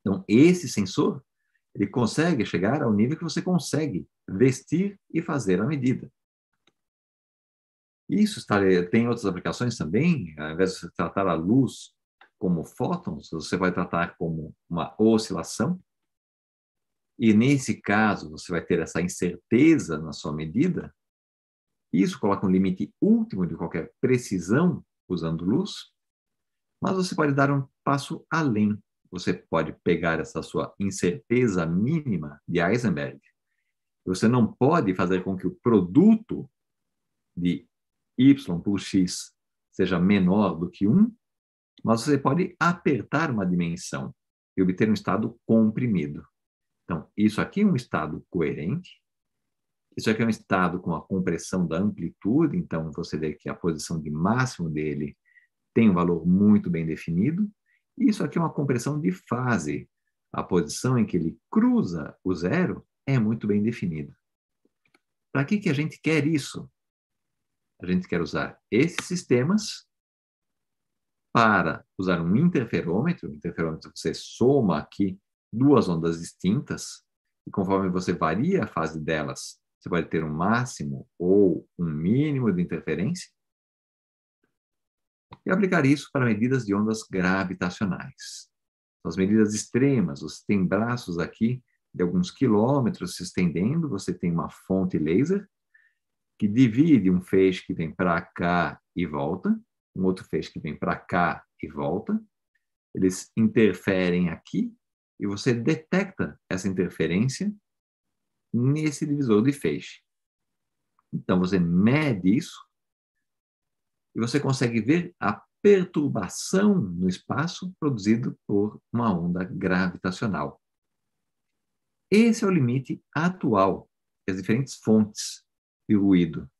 Então, esse sensor, ele consegue chegar ao nível que você consegue vestir e fazer a medida. Isso está, eh, tem outras aplicações também, ao invés de você tratar a luz como fótons, você vai tratar como uma oscilação, e nesse caso você vai ter essa incerteza na sua medida, isso coloca um limite último de qualquer precisão usando luz, mas você pode dar um passo além. Você pode pegar essa sua incerteza mínima de Heisenberg. Você não pode fazer com que o produto de y por x seja menor do que 1, mas você pode apertar uma dimensão e obter um estado comprimido. Então, isso aqui é um estado coerente, isso aqui é um estado com a compressão da amplitude, então você vê que a posição de máximo dele tem um valor muito bem definido, e isso aqui é uma compressão de fase, a posição em que ele cruza o zero é muito bem definida. Para que, que a gente quer isso? A gente quer usar esses sistemas para usar um interferômetro. um interferômetro você soma aqui duas ondas distintas, e conforme você varia a fase delas, você vai ter um máximo ou um mínimo de interferência, e aplicar isso para medidas de ondas gravitacionais. São então, as medidas extremas, você tem braços aqui de alguns quilômetros se estendendo, você tem uma fonte laser que divide um feixe que vem para cá e volta, um outro feixe que vem para cá e volta. Eles interferem aqui, e você detecta essa interferência nesse divisor de feixe. Então, você mede isso e você consegue ver a perturbação no espaço produzido por uma onda gravitacional. Esse é o limite atual das diferentes fontes de ruído.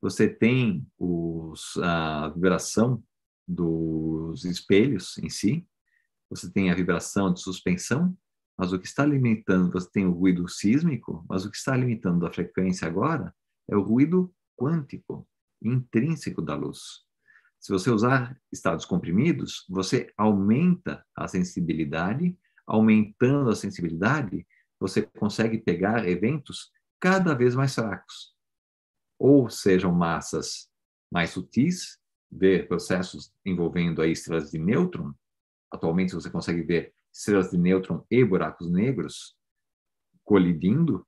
Você tem os, a vibração dos espelhos em si, você tem a vibração de suspensão, mas o que está alimentando, você tem o ruído sísmico, mas o que está alimentando a frequência agora é o ruído quântico, intrínseco da luz. Se você usar estados comprimidos, você aumenta a sensibilidade, aumentando a sensibilidade, você consegue pegar eventos cada vez mais fracos. Ou sejam massas mais sutis, ver processos envolvendo aí estrelas de nêutron, Atualmente você consegue ver estrelas de nêutron e buracos negros colidindo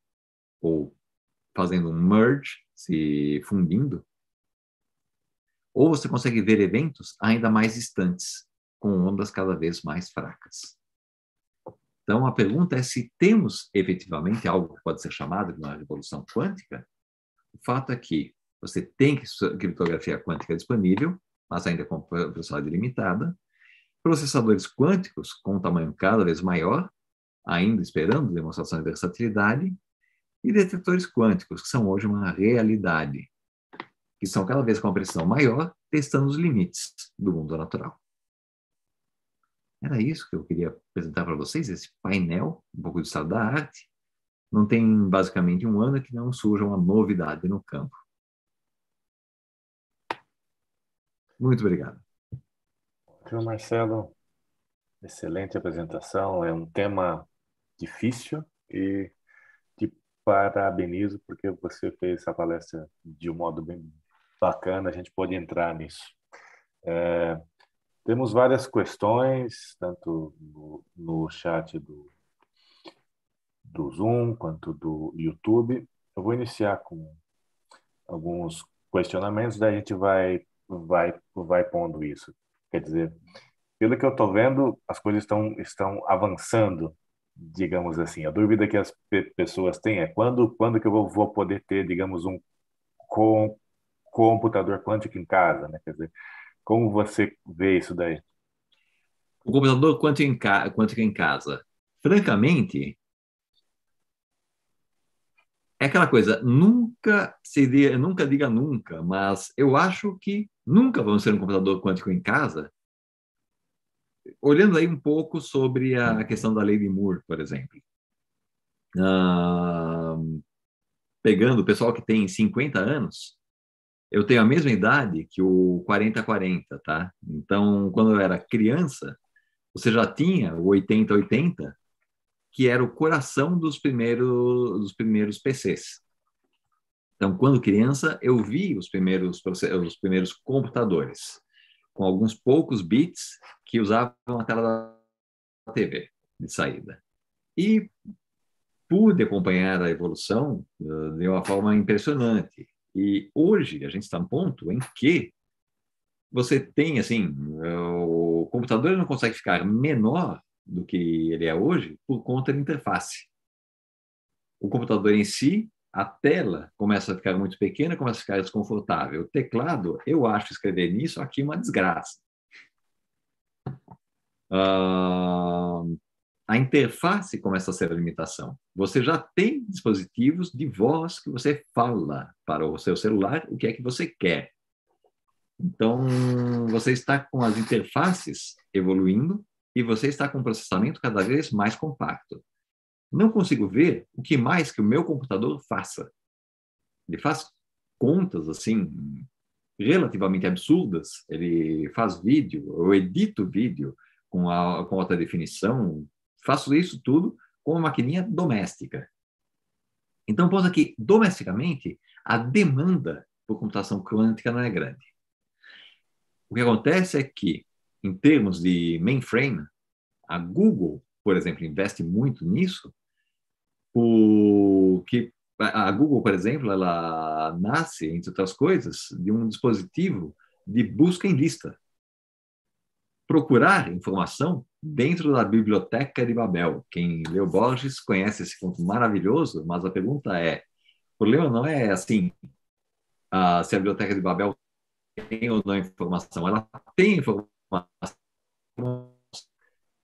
ou fazendo um merge, se fundindo. Ou você consegue ver eventos ainda mais distantes, com ondas cada vez mais fracas. Então, a pergunta é se temos efetivamente algo que pode ser chamado de uma revolução quântica. O fato é que você tem criptografia quântica disponível, mas ainda com profundidade limitada. Processadores quânticos, com um tamanho cada vez maior, ainda esperando demonstração de versatilidade, e detetores quânticos, que são hoje uma realidade, que são cada vez com uma precisão maior, testando os limites do mundo natural. Era isso que eu queria apresentar para vocês, esse painel, um pouco do estado da arte. Não tem basicamente um ano que não surja uma novidade no campo. Muito obrigado. Viu, Marcelo? Excelente apresentação. É um tema difícil e te parabenizo porque você fez essa palestra de um modo bem bacana. A gente pode entrar nisso. É, temos várias questões, tanto no, no chat do, do Zoom quanto do YouTube. Eu vou iniciar com alguns questionamentos, daí a gente vai, vai, vai pondo isso. Quer dizer, pelo que eu estou vendo, as coisas estão, estão avançando, digamos assim. A dúvida que as pessoas têm é quando, quando que eu vou, vou poder ter, digamos, um com computador quântico em casa, né? Quer dizer, como você vê isso daí? O computador quântico em, ca quântico em casa. Francamente, é aquela coisa, nunca seria, nunca diga nunca, mas eu acho que nunca vamos ter um computador quântico em casa, olhando aí um pouco sobre a hum. questão da lei de Moore, por exemplo. pegando o pessoal que tem 50 anos, eu tenho a mesma idade que o 40-40, tá? Então, quando eu era criança, você já tinha o 80-80, que era o coração dos primeiros, dos primeiros PCs. Então, quando criança, eu vi os primeiros, os primeiros computadores, com alguns poucos bits que usavam a tela da TV de saída. E pude acompanhar a evolução de uma forma impressionante. E hoje a gente está num ponto em que você tem, assim, o computador não consegue ficar menor do que ele é hoje por conta da interface. O computador em si a tela começa a ficar muito pequena, começa a ficar desconfortável. O teclado, eu acho escrever nisso aqui uma desgraça. Uh, a interface começa a ser a limitação. Você já tem dispositivos de voz que você fala para o seu celular o que é que você quer. Então, você está com as interfaces evoluindo e você está com o processamento cada vez mais compacto não consigo ver o que mais que o meu computador faça. Ele faz contas assim relativamente absurdas. Ele faz vídeo, eu edito vídeo com, a, com alta definição, faço isso tudo com uma maquininha doméstica. Então, posso aqui, domesticamente, a demanda por computação quântica não é grande. O que acontece é que, em termos de mainframe, a Google, por exemplo, investe muito nisso, o que a Google, por exemplo, ela nasce, entre outras coisas, de um dispositivo de busca em lista. Procurar informação dentro da biblioteca de Babel. Quem leu Borges conhece esse conto maravilhoso, mas a pergunta é: o problema não é assim, a, ah, se a biblioteca de Babel tem ou não informação, ela tem informação.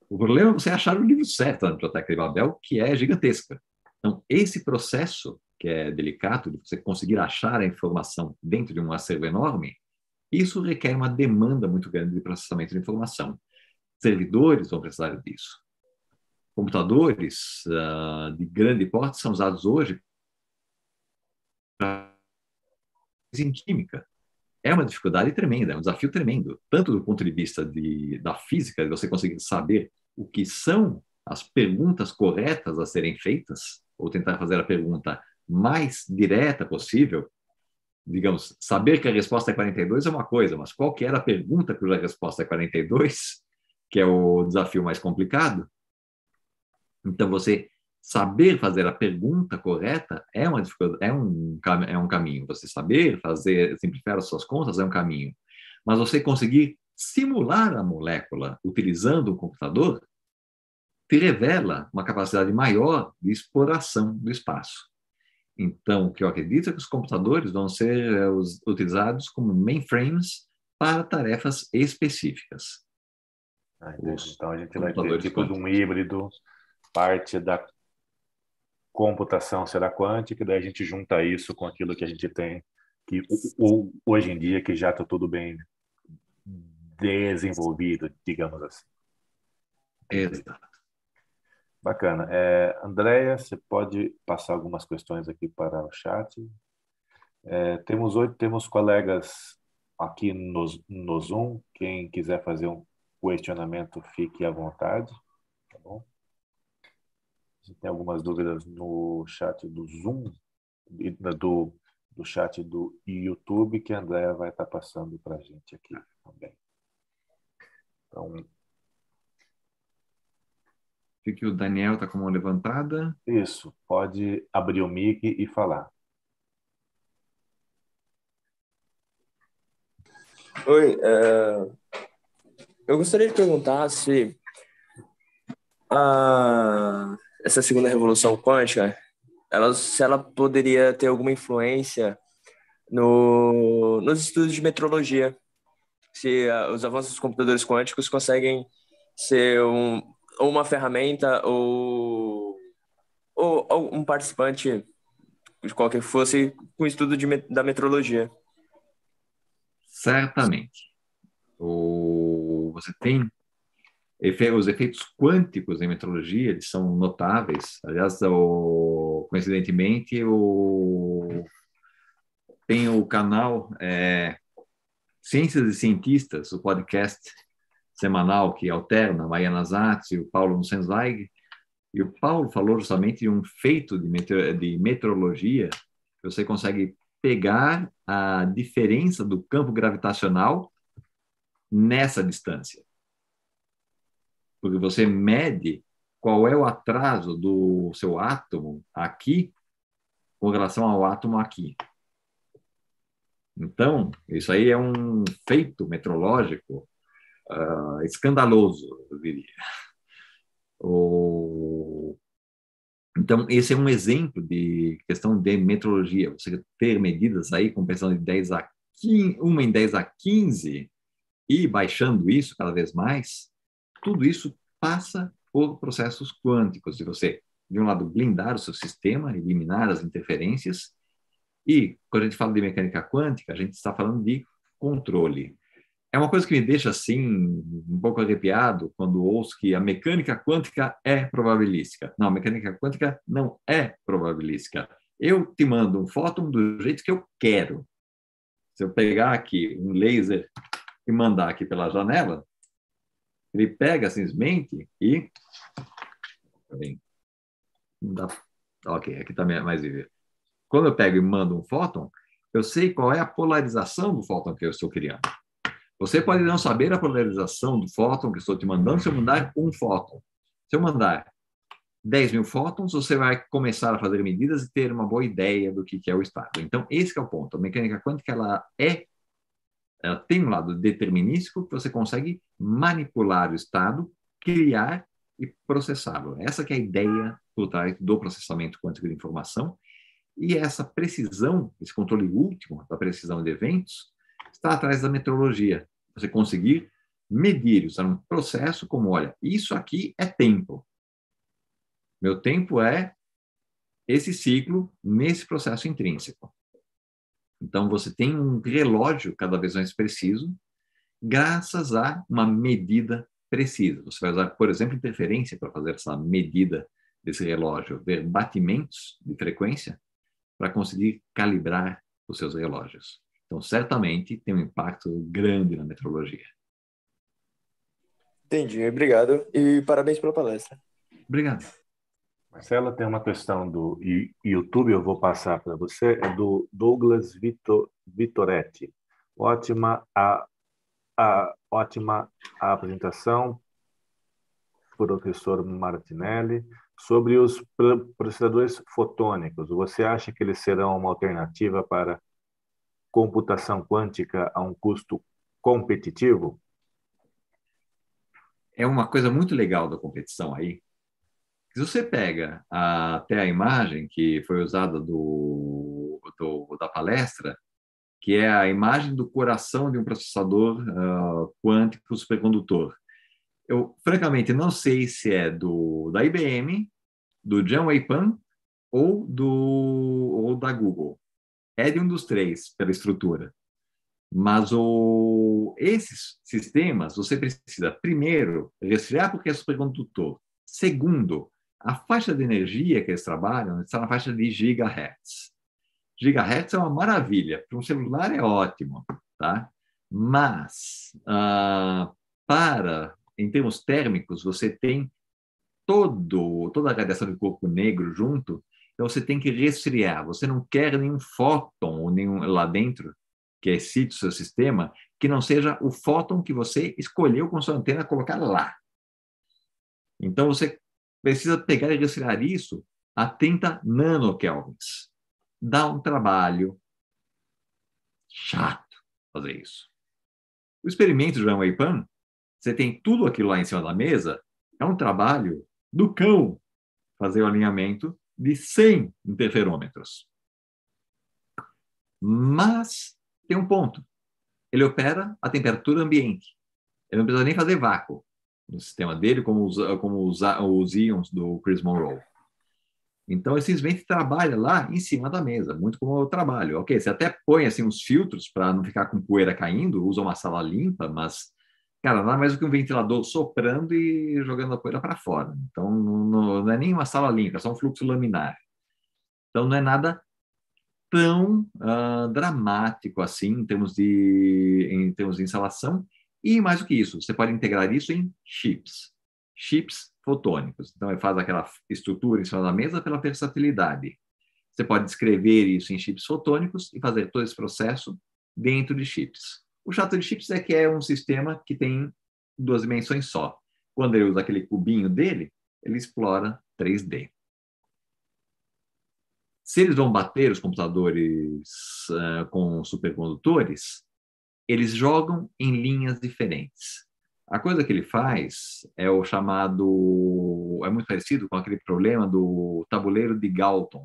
O problema é você achar o livro certo na biblioteca de Babel, que é gigantesca. Então, esse processo, que é delicado, de você conseguir achar a informação dentro de um acervo enorme, isso requer uma demanda muito grande de processamento de informação. Servidores vão precisar disso. Computadores uh, de grande porte são usados hoje em química. É uma dificuldade tremenda, é um desafio tremendo, tanto do ponto de vista de, da física, de você conseguir saber o que são as perguntas corretas a serem feitas, ou tentar fazer a pergunta mais direta possível, digamos, saber que a resposta é 42 é uma coisa, mas qual que era a pergunta cuja resposta é 42, que é o desafio mais complicado? Então, você saber fazer a pergunta correta é, uma é, um, é um caminho. Você saber fazer, simplificar as suas contas é um caminho. Mas você conseguir simular a molécula utilizando o computador te revela uma capacidade maior de exploração do espaço. Então, o que eu acredito é que os computadores vão ser eh, utilizados como mainframes para tarefas específicas. Ah, então, a gente vai ter tipo de um híbrido, parte da computação será quântica, e daí a gente junta isso com aquilo que a gente tem que hoje em dia que já está tudo bem desenvolvido, digamos assim. Exato. Bacana. É, Andréia, você pode passar algumas questões aqui para o chat. É, temos oito, temos colegas aqui no, no Zoom. Quem quiser fazer um questionamento, fique à vontade. Tá bom? Se tem algumas dúvidas no chat do Zoom, do, do chat do YouTube, que a Andréia vai estar passando para a gente aqui também. Então, que, que o Daniel está com a mão levantada? Isso, pode abrir o mic e falar. Oi, uh, eu gostaria de perguntar se a, essa segunda revolução quântica, ela, se ela poderia ter alguma influência no, nos estudos de metrologia, se uh, os avanços dos computadores quânticos conseguem ser um, uma ferramenta ou, ou, ou um participante de qualquer fosse com estudo de, da metrologia. Certamente. O, você tem efe, os efeitos quânticos em metrologia, eles são notáveis. Aliás, o, coincidentemente, o, tem o canal é, Ciências e Cientistas, o podcast semanal que alterna, Maia e o Paulo Nussenweig, e o Paulo falou justamente de um feito de, metrologia de meteorologia, você consegue pegar a diferença do campo gravitacional nessa distância. Porque você mede qual é o atraso do seu átomo aqui com relação ao átomo aqui. Então, isso aí é um feito metrológico uh, escandaloso, eu diria. O... Então, esse é um exemplo de questão de metrologia, você ter medidas aí com pressão de 10 a 15, uma em 10 a 15 e baixando isso cada vez mais, tudo isso passa por processos quânticos de você, de um lado, blindar o seu sistema, eliminar as interferências, e quando a gente fala de mecânica quântica, a gente está falando de controle é uma coisa que me deixa assim um pouco arrepiado quando ouço que a mecânica quântica é probabilística. Não, a mecânica quântica não é probabilística. Eu te mando um fóton do jeito que eu quero. Se eu pegar aqui um laser e mandar aqui pela janela, ele pega simplesmente e não dá. Ok, aqui também tá é mais viver. Quando eu pego e mando um fóton, eu sei qual é a polarização do fóton que eu estou criando. Você pode não saber a polarização do fóton que estou te mandando se eu mandar um fóton. Se eu mandar 10 mil fótons, você vai começar a fazer medidas e ter uma boa ideia do que é o estado. Então, esse é o ponto. A mecânica quântica ela é, ela tem um lado determinístico que você consegue manipular o estado, criar e processá-lo. Essa é a ideia do processamento quântico de informação. E essa precisão, esse controle último da precisão de eventos, está atrás da metrologia você conseguir medir, usar tá um processo como, olha, isso aqui é tempo. Meu tempo é esse ciclo nesse processo intrínseco. Então, você tem um relógio cada vez mais preciso, graças a uma medida precisa. Você vai usar, por exemplo, interferência para fazer essa medida desse relógio, ver batimentos de frequência para conseguir calibrar os seus relógios. Então, certamente tem um impacto grande na metrologia. Entendi, obrigado e parabéns pela palestra. Obrigado. Marcela, tem uma questão do YouTube, eu vou passar para você, é do Douglas Vito, Vitoretti. Ótima a, a, ótima a apresentação, professor Martinelli. Sobre os processadores fotônicos, você acha que eles serão uma alternativa para computação quântica a um custo competitivo? É uma coisa muito legal da competição aí. Se você pega a, até a imagem que foi usada do, do, da palestra, que é a imagem do coração de um processador uh, quântico supercondutor. Eu, francamente, não sei se é do da IBM, do John Weipan ou, do, ou da Google é de um dos três pela estrutura. Mas o, esses sistemas, você precisa, primeiro, resfriar porque é supercondutor. Segundo, a faixa de energia que eles trabalham está na faixa de gigahertz. Gigahertz é uma maravilha, para um celular é ótimo, tá? Mas, ah, para, em termos térmicos, você tem todo, toda a radiação do corpo negro junto, então você tem que resfriar, você não quer nenhum fóton ou nenhum lá dentro que excite o seu sistema que não seja o fóton que você escolheu com sua antena colocar lá. Então você precisa pegar e resfriar isso a 30 nanokelvins. Dá um trabalho chato fazer isso. O experimento de Runway Pan, você tem tudo aquilo lá em cima da mesa, é um trabalho do cão fazer o alinhamento de 100 interferômetros. Mas tem um ponto. Ele opera a temperatura ambiente. Ele não precisa nem fazer vácuo no sistema dele, como os, como os, os íons do Chris Monroe. Então, ele simplesmente trabalha lá em cima da mesa, muito como eu trabalho. Ok, você até põe assim, uns filtros para não ficar com poeira caindo, usa uma sala limpa, mas cara, nada é mais do que um ventilador soprando e jogando a poeira para fora. Então, não, não, é nem uma sala limpa, é só um fluxo laminar. Então, não é nada tão uh, dramático assim em termos, de, em termos de instalação. E mais do que isso, você pode integrar isso em chips, chips fotônicos. Então, ele faz aquela estrutura em cima da mesa pela versatilidade. Você pode descrever isso em chips fotônicos e fazer todo esse processo dentro de chips. O chato de chips é que é um sistema que tem duas dimensões só. Quando ele usa aquele cubinho dele, ele explora 3D. Se eles vão bater os computadores uh, com supercondutores, eles jogam em linhas diferentes. A coisa que ele faz é o chamado. É muito parecido com aquele problema do tabuleiro de Galton.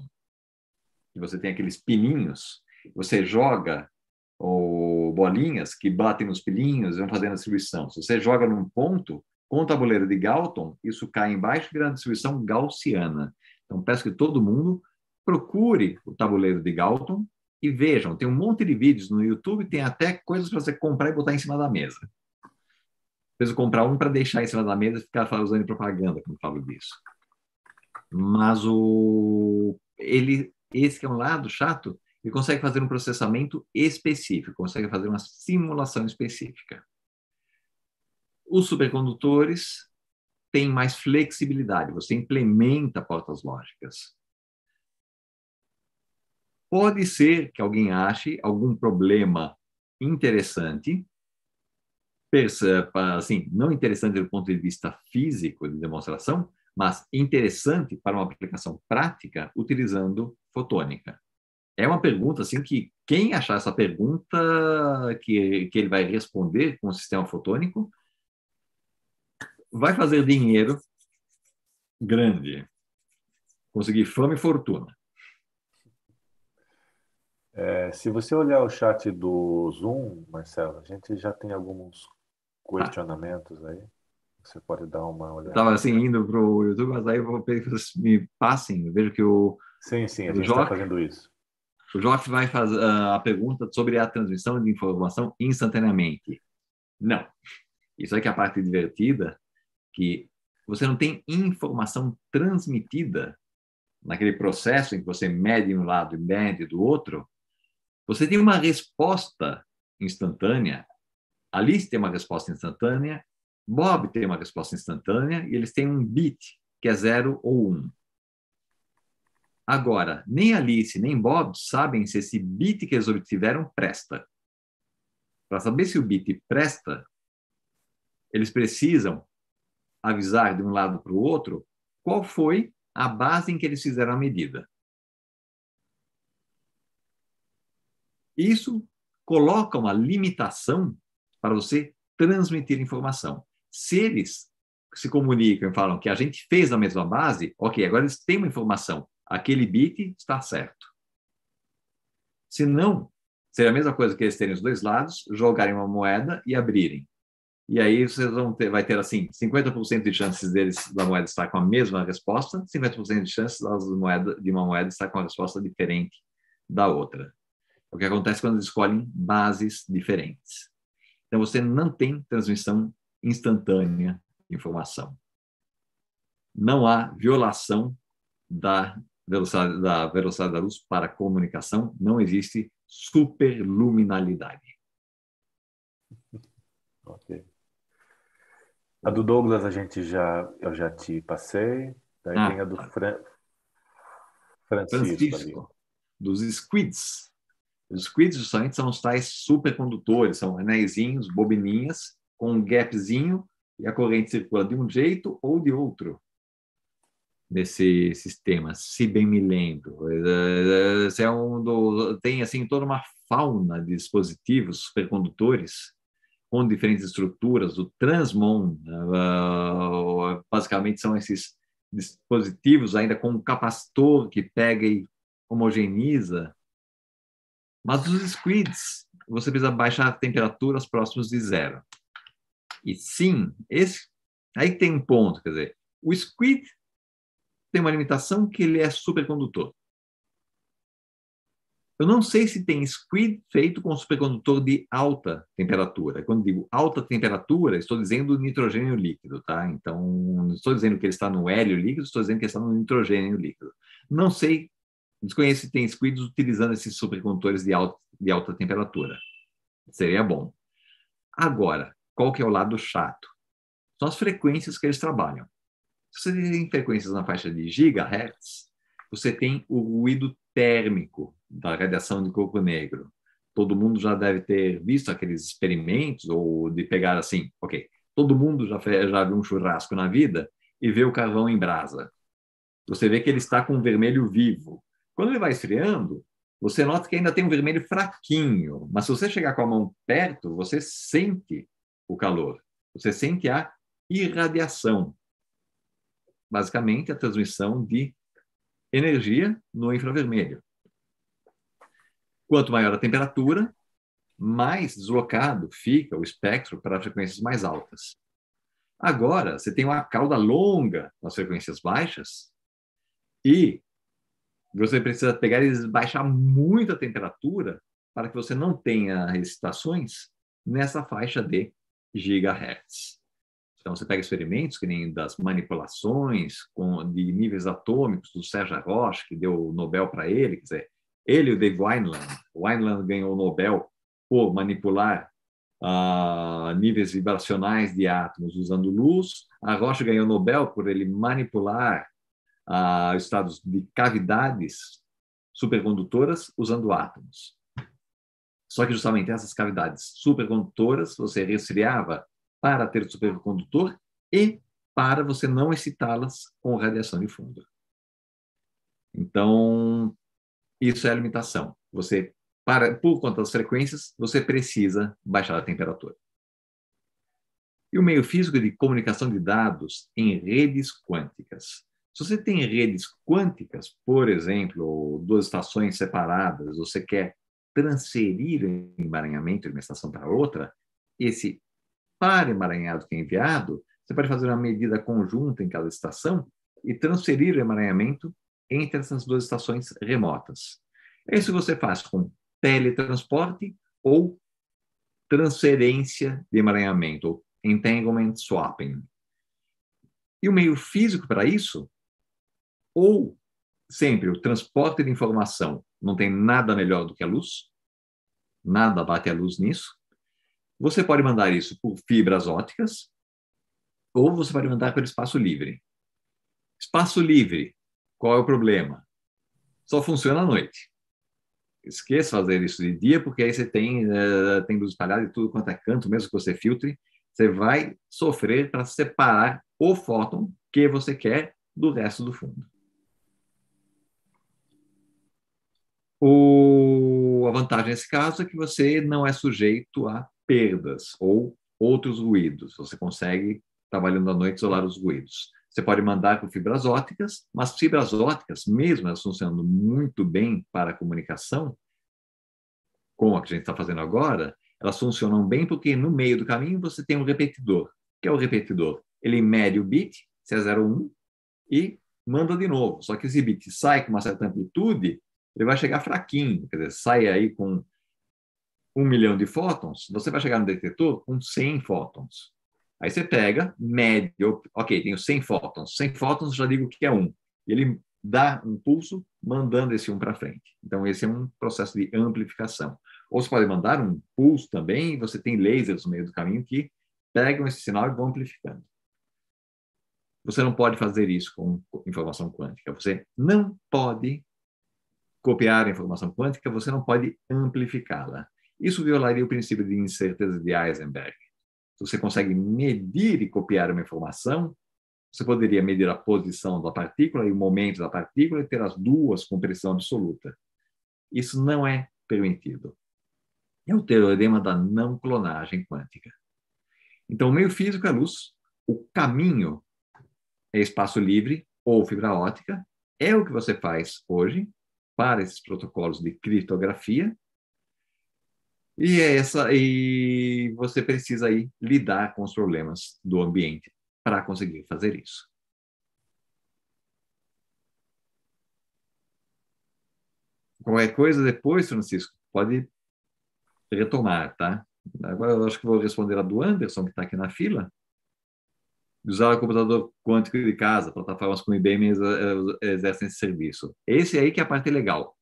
Que você tem aqueles pininhos, você joga ou bolinhas que batem nos pilinhos e vão fazendo a distribuição. Se você joga num ponto, com o tabuleiro de Galton, isso cai embaixo e vira a distribuição gaussiana. Então, peço que todo mundo procure o tabuleiro de Galton e vejam. Tem um monte de vídeos no YouTube, tem até coisas para você comprar e botar em cima da mesa. Preciso comprar um para deixar em cima da mesa e ficar usando propaganda quando falo disso. Mas o ele esse que é um lado chato e consegue fazer um processamento específico, consegue fazer uma simulação específica. Os supercondutores têm mais flexibilidade, você implementa portas lógicas. Pode ser que alguém ache algum problema interessante, assim, não interessante do ponto de vista físico de demonstração, mas interessante para uma aplicação prática utilizando fotônica é uma pergunta assim que quem achar essa pergunta que, que ele vai responder com o sistema fotônico vai fazer dinheiro grande, conseguir fama e fortuna. É, se você olhar o chat do Zoom, Marcelo, a gente já tem alguns questionamentos ah. aí. Você pode dar uma olhada. Estava assim indo para o YouTube, mas aí vou, vocês me passem, vejo que o. Sim, sim, a gente está fazendo isso. O Joff vai fazer ah, a pergunta sobre a transmissão de informação instantaneamente. Não. Isso é que é a parte divertida, que você não tem informação transmitida naquele processo em que você mede um lado e mede do outro. Você tem uma resposta instantânea. Alice tem uma resposta instantânea, Bob tem uma resposta instantânea e eles têm um bit, que é zero ou Um. Agora, nem Alice nem Bob sabem se esse bit que eles obtiveram presta. Para saber se o bit presta, eles precisam avisar de um lado para o outro qual foi a base em que eles fizeram a medida. Isso coloca uma limitação para você transmitir informação. Se eles se comunicam e falam que a gente fez a mesma base, ok, agora eles têm uma informação, aquele bit está certo. Se não, seria a mesma coisa que eles terem os dois lados, jogarem uma moeda e abrirem. E aí vocês vão ter, vai ter assim, 50% de chances deles da moeda estar com a mesma resposta, 50% de chances das moeda, de uma moeda estar com a resposta diferente da outra. O que acontece quando eles escolhem bases diferentes. Então você não tem transmissão instantânea de informação. Não há violação da velocidade da velocidade da luz para comunicação, não existe superluminalidade. Ok. A do Douglas a gente já eu já te passei. Daí ah, tem a do tá. Fran... Francisco, Francisco dos squids. Os squids justamente são os tais supercondutores, são anéisinhos, bobininhas com um gapzinho e a corrente circula de um jeito ou de outro nesse sistema, se bem me lembro. É, é, é um do, tem assim toda uma fauna de dispositivos supercondutores com diferentes estruturas, o Transmon, né, basicamente são esses dispositivos ainda com um capacitor que pega e homogeneiza. Mas os squids, você precisa baixar temperaturas próximas de zero. E sim, esse aí tem um ponto, quer dizer, o squid tem uma limitação que ele é supercondutor. Eu não sei se tem squid feito com supercondutor de alta temperatura. Quando digo alta temperatura, estou dizendo nitrogênio líquido, tá? Então, não estou dizendo que ele está no hélio líquido, estou dizendo que ele está no nitrogênio líquido. Não sei, desconheço se tem squids utilizando esses supercondutores de alta, de alta temperatura. Seria bom. Agora, qual que é o lado chato? São as frequências que eles trabalham. Se você tem frequências na faixa de gigahertz, você tem o ruído térmico da radiação de corpo negro. Todo mundo já deve ter visto aqueles experimentos, ou de pegar assim, ok, todo mundo já, já viu um churrasco na vida e vê o carvão em brasa. Você vê que ele está com um vermelho vivo. Quando ele vai esfriando, você nota que ainda tem um vermelho fraquinho, mas se você chegar com a mão perto, você sente o calor, você sente a irradiação basicamente a transmissão de energia no infravermelho. Quanto maior a temperatura, mais deslocado fica o espectro para frequências mais altas. Agora, você tem uma cauda longa nas frequências baixas e você precisa pegar e baixar muito a temperatura para que você não tenha excitações nessa faixa de gigahertz. Então, você pega experimentos que nem das manipulações com, de níveis atômicos do Sérgio Roche, que deu o Nobel para ele, quer dizer, ele e o Dave Wineland. Wineland ganhou o Nobel por manipular ah, níveis vibracionais de átomos usando luz. A Roche ganhou o Nobel por ele manipular ah, estados de cavidades supercondutoras usando átomos. Só que justamente essas cavidades supercondutoras você resfriava para ter o supercondutor e para você não excitá-las com radiação de fundo. Então, isso é a limitação. Você, para, por conta das frequências, você precisa baixar a temperatura. E o meio físico de comunicação de dados em redes quânticas. Se você tem redes quânticas, por exemplo, duas estações separadas, você quer transferir o emaranhamento de uma estação para outra, esse para emaranhado que é enviado, você pode fazer uma medida conjunta em cada estação e transferir o emaranhamento entre essas duas estações remotas. É isso você faz com teletransporte ou transferência de emaranhamento, ou entanglement swapping. E o meio físico para isso, ou sempre o transporte de informação, não tem nada melhor do que a luz, nada bate a luz nisso, você pode mandar isso por fibras óticas ou você pode mandar pelo espaço livre. Espaço livre, qual é o problema? Só funciona à noite. Esqueça fazer isso de dia, porque aí você tem, eh, tem luz espalhada e tudo quanto é canto, mesmo que você filtre, você vai sofrer para separar o fóton que você quer do resto do fundo. O, a vantagem nesse caso é que você não é sujeito a perdas ou outros ruídos. Você consegue, trabalhando tá à noite, isolar os ruídos. Você pode mandar com fibras óticas, mas fibras óticas, mesmo elas funcionando muito bem para a comunicação, como a que a gente está fazendo agora, elas funcionam bem porque no meio do caminho você tem um repetidor. O que é o repetidor? Ele mede o bit, se é 01, e manda de novo. Só que esse bit sai com uma certa amplitude, ele vai chegar fraquinho, quer dizer, sai aí com um milhão de fótons, você vai chegar no detector com 100 fótons. Aí você pega, mede, ok, tenho 100 fótons. 100 fótons já digo que é um. Ele dá um pulso mandando esse um para frente. Então, esse é um processo de amplificação. Ou você pode mandar um pulso também, você tem lasers no meio do caminho que pegam esse sinal e vão amplificando. Você não pode fazer isso com informação quântica. Você não pode copiar a informação quântica, você não pode amplificá-la. Isso violaria o princípio de incerteza de Heisenberg. Se você consegue medir e copiar uma informação, você poderia medir a posição da partícula e o momento da partícula e ter as duas com pressão absoluta. Isso não é permitido. É o teorema da não clonagem quântica. Então, o meio físico é luz, o caminho é espaço livre ou fibra ótica, é o que você faz hoje para esses protocolos de criptografia, e é essa e você precisa aí lidar com os problemas do ambiente para conseguir fazer isso. Qualquer coisa depois, Francisco, pode retomar, tá? Agora eu acho que vou responder a do Anderson, que está aqui na fila. Usar o computador quântico de casa, plataformas como IBM eh, exercem esse serviço. Esse aí que é a parte legal.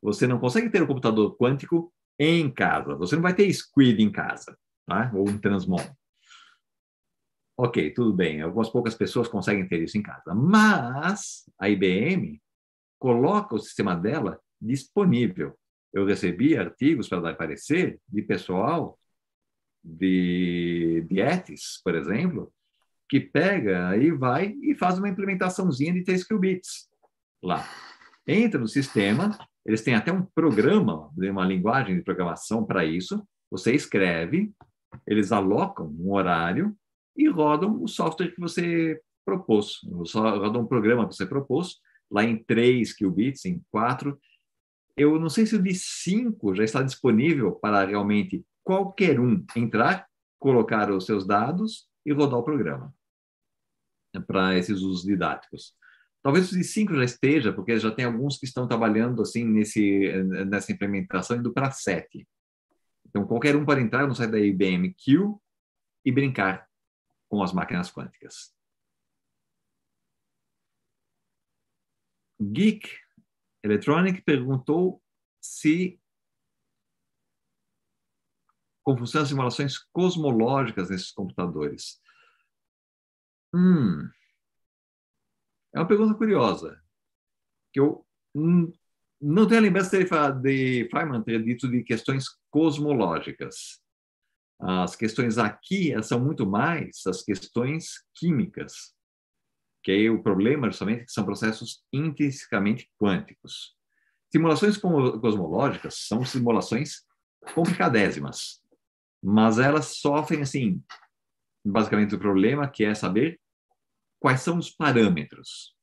Você não consegue ter o computador quântico em casa. Você não vai ter squid em casa, tá? ou um transmon. Ok, tudo bem. Algumas poucas pessoas conseguem ter isso em casa. Mas a IBM coloca o sistema dela disponível. Eu recebi artigos para dar parecer de pessoal de dietes, por exemplo, que pega aí vai e faz uma implementaçãozinha de 3 qubits lá. Entra no sistema, eles têm até um programa, né, uma linguagem de programação para isso. Você escreve, eles alocam um horário e rodam o software que você propôs, rodam um programa que você propôs, lá em 3 qubits, em 4. Eu não sei se o de 5 já está disponível para realmente qualquer um entrar, colocar os seus dados e rodar o programa né, para esses usos didáticos. Talvez os de cinco já esteja, porque já tem alguns que estão trabalhando assim nesse nessa implementação indo para sete. Então qualquer um para entrar no site da IBM Q e brincar com as máquinas quânticas. Geek Electronic perguntou se como funcionam as simulações cosmológicas nesses computadores. Hum, é uma pergunta curiosa, que eu não tenho a lembrança de, de Feynman ter dito de questões cosmológicas. As questões aqui são muito mais as questões químicas, que aí é o problema justamente que são processos intrinsecamente quânticos. Simulações cosmológicas são simulações complicadésimas, mas elas sofrem assim, basicamente o problema que é saber quais são os parâmetros.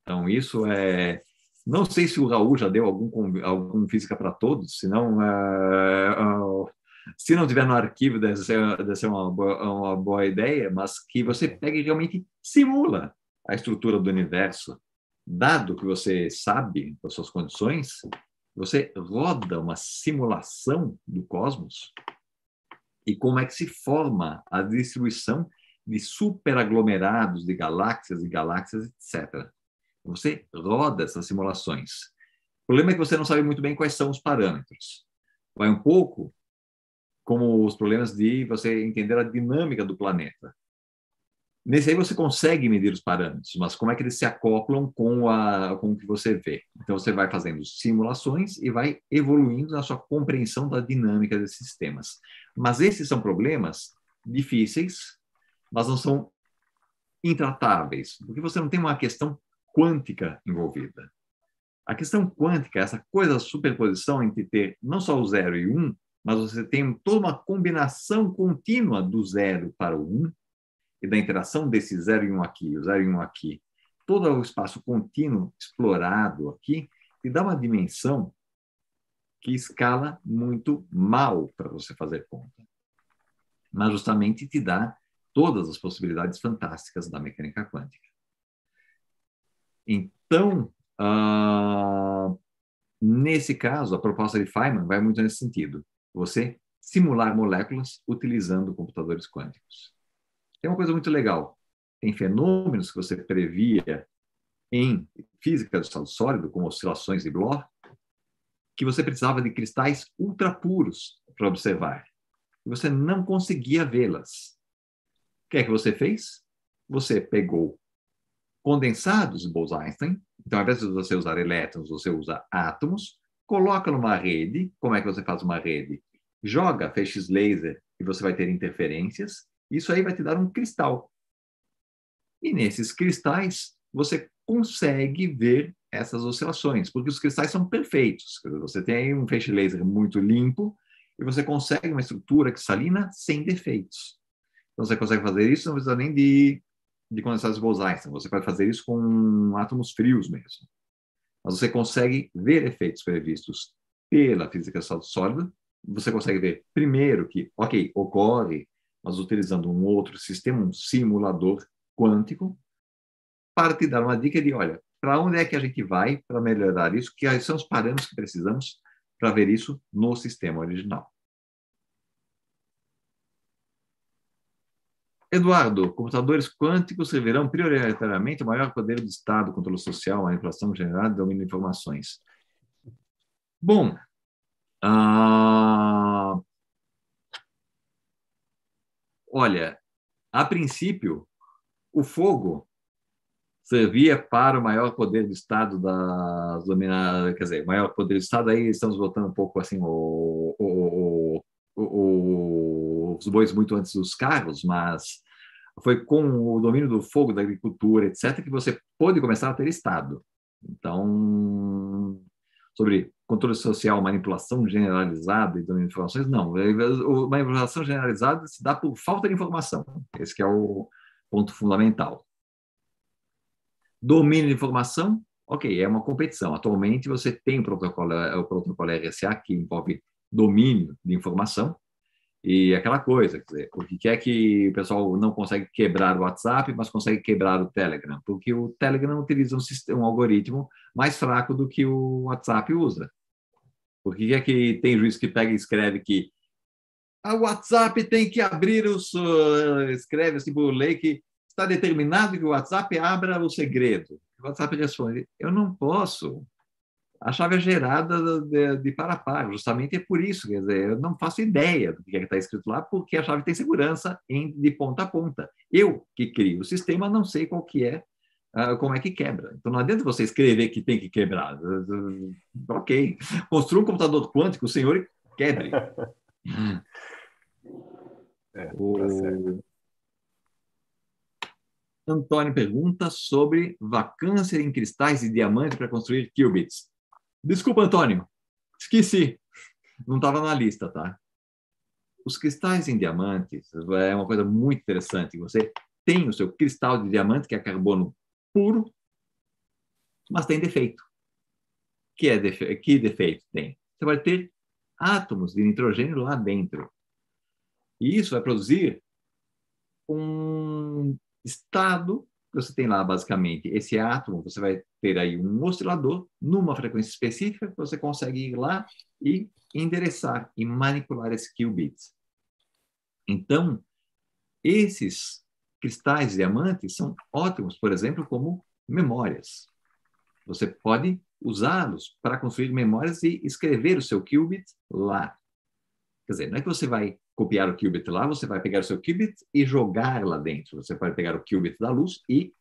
Então, isso é. Não sei se o Raul já deu algum, algum Física para Todos, senão, uh, é, é, se não tiver no arquivo, deve ser, deve ser uma, boa, uma boa ideia, mas que você pegue e realmente simula a estrutura do universo. Dado que você sabe as suas condições, você roda uma simulação do cosmos e como é que se forma a distribuição de superaglomerados de galáxias e galáxias, etc. Você roda essas simulações. O problema é que você não sabe muito bem quais são os parâmetros. Vai um pouco como os problemas de você entender a dinâmica do planeta. Nesse aí você consegue medir os parâmetros, mas como é que eles se acoplam com, a, com o que você vê? Então você vai fazendo simulações e vai evoluindo na sua compreensão da dinâmica desses sistemas. Mas esses são problemas difíceis mas não são intratáveis, porque você não tem uma questão quântica envolvida. A questão quântica, é essa coisa superposição entre ter não só o zero e o um, mas você tem toda uma combinação contínua do zero para o um e da interação desse zero e um aqui, o zero e um aqui, todo o espaço contínuo explorado aqui, te dá uma dimensão que escala muito mal para você fazer conta, mas justamente te dá todas as possibilidades fantásticas da mecânica quântica. Então, uh, nesse caso, a proposta de Feynman vai muito nesse sentido. Você simular moléculas utilizando computadores quânticos. Tem uma coisa muito legal. Tem fenômenos que você previa em física do estado sólido, como oscilações de Bloch, que você precisava de cristais ultrapuros para observar. E você não conseguia vê-las. O que é que você fez? Você pegou condensados de Bose-Einstein, então ao invés de você usar elétrons, você usa átomos, coloca numa rede, como é que você faz uma rede? Joga feixes laser e você vai ter interferências, isso aí vai te dar um cristal. E nesses cristais, você consegue ver essas oscilações, porque os cristais são perfeitos. Você tem um feixe laser muito limpo e você consegue uma estrutura cristalina sem defeitos. Então você consegue fazer isso, não precisa nem de, de condensados Bose-Einstein. você pode fazer isso com átomos frios mesmo. Mas você consegue ver efeitos previstos pela física sólida. Você consegue ver, primeiro, que, ok, ocorre, mas utilizando um outro sistema, um simulador quântico, para te dar uma dica de, olha, para onde é que a gente vai para melhorar isso? Que são os parâmetros que precisamos para ver isso no sistema original. Eduardo, computadores quânticos servirão prioritariamente ao maior poder do Estado, controle social, manipulação generada e domínio de informações. Bom, ah, olha, a princípio, o fogo servia para o maior poder do Estado das dominadas, quer dizer, maior poder do Estado, aí estamos voltando um pouco assim o, o, o, o os bois muito antes dos carros, mas foi com o domínio do fogo, da agricultura, etc., que você pôde começar a ter Estado. Então, sobre controle social, manipulação generalizada e domínio de informações, não. Manipulação generalizada se dá por falta de informação. Esse é o ponto fundamental. Domínio de informação, ok, é uma competição. Atualmente você tem o protocolo, o protocolo RSA que envolve domínio de informação, e aquela coisa, quer dizer, o que é que o pessoal não consegue quebrar o WhatsApp, mas consegue quebrar o Telegram? Porque o Telegram utiliza um, sistema, um algoritmo mais fraco do que o WhatsApp usa. Por que é que tem juiz que pega e escreve que a ah, WhatsApp tem que abrir os. escreve assim por lei que está determinado que o WhatsApp abra o segredo? O WhatsApp responde: eu não posso, a chave é gerada de, de para par, justamente é por isso, quer dizer, eu não faço ideia do que é está escrito lá, porque a chave tem segurança em, de ponta a ponta. Eu que crio o sistema não sei qual que é, uh, como é que quebra. Então não adianta você escrever que tem que quebrar. Uh, ok, construa um computador quântico, o senhor quebre. é, tá o... Antônio pergunta sobre vacância em cristais e diamante para construir qubits. Desculpa, Antônio. Esqueci. Não estava na lista, tá? Os cristais em diamantes é uma coisa muito interessante. Você tem o seu cristal de diamante, que é carbono puro, mas tem defeito. Que, é defe... que defeito tem? Você vai ter átomos de nitrogênio lá dentro. E isso vai produzir um estado você tem lá, basicamente, esse átomo, você vai ter aí um oscilador, numa frequência específica, você consegue ir lá e endereçar e manipular esses qubits. Então, esses cristais diamantes são ótimos, por exemplo, como memórias. Você pode usá-los para construir memórias e escrever o seu qubit lá. Quer dizer, não é que você vai copiar o qubit lá, você vai pegar o seu qubit e jogar lá dentro. Você pode pegar o qubit da luz e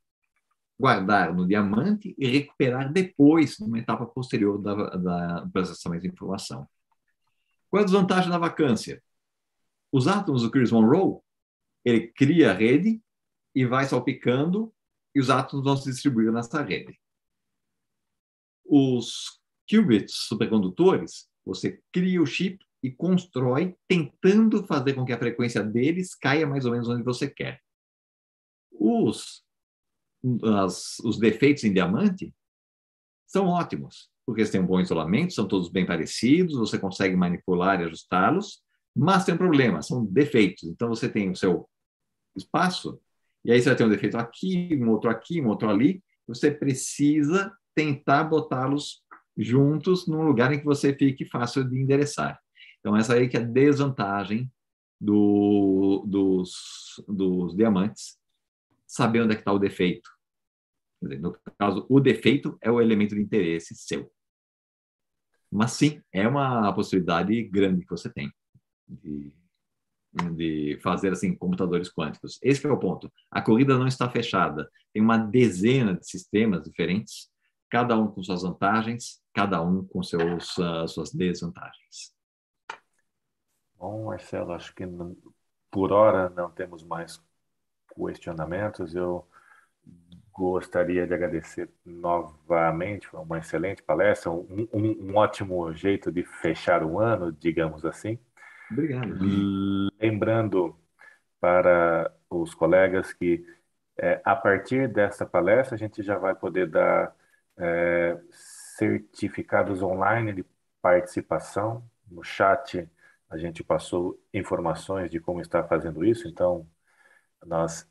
guardar no diamante e recuperar depois, numa etapa posterior da, da processamento de informação. Qual é a desvantagem da vacância? Os átomos do Chris Monroe, ele cria a rede e vai salpicando e os átomos vão se distribuindo nessa rede. Os qubits supercondutores, você cria o chip e constrói tentando fazer com que a frequência deles caia mais ou menos onde você quer. Os, as, os defeitos em diamante são ótimos, porque eles têm um bom isolamento, são todos bem parecidos, você consegue manipular e ajustá-los, mas tem um problema, são defeitos. Então você tem o seu espaço, e aí você vai ter um defeito aqui, um outro aqui, um outro ali, você precisa tentar botá-los juntos num lugar em que você fique fácil de endereçar. Então, essa aí que é a desvantagem do, dos, dos diamantes, saber onde é que está o defeito. Dizer, no caso, o defeito é o elemento de interesse seu. Mas sim, é uma possibilidade grande que você tem de, de fazer assim computadores quânticos. Esse é o ponto. A corrida não está fechada. Tem uma dezena de sistemas diferentes, cada um com suas vantagens, cada um com seus, uh, suas desvantagens. Bom, Marcelo, acho que por hora não temos mais questionamentos. Eu gostaria de agradecer novamente, foi uma excelente palestra, um, um- um ótimo jeito de fechar o ano, digamos assim. Obrigado. Lembrando para os colegas que é, a partir dessa palestra a gente já vai poder dar é, certificados online de participação no chat a gente passou informações de como está fazendo isso, então nós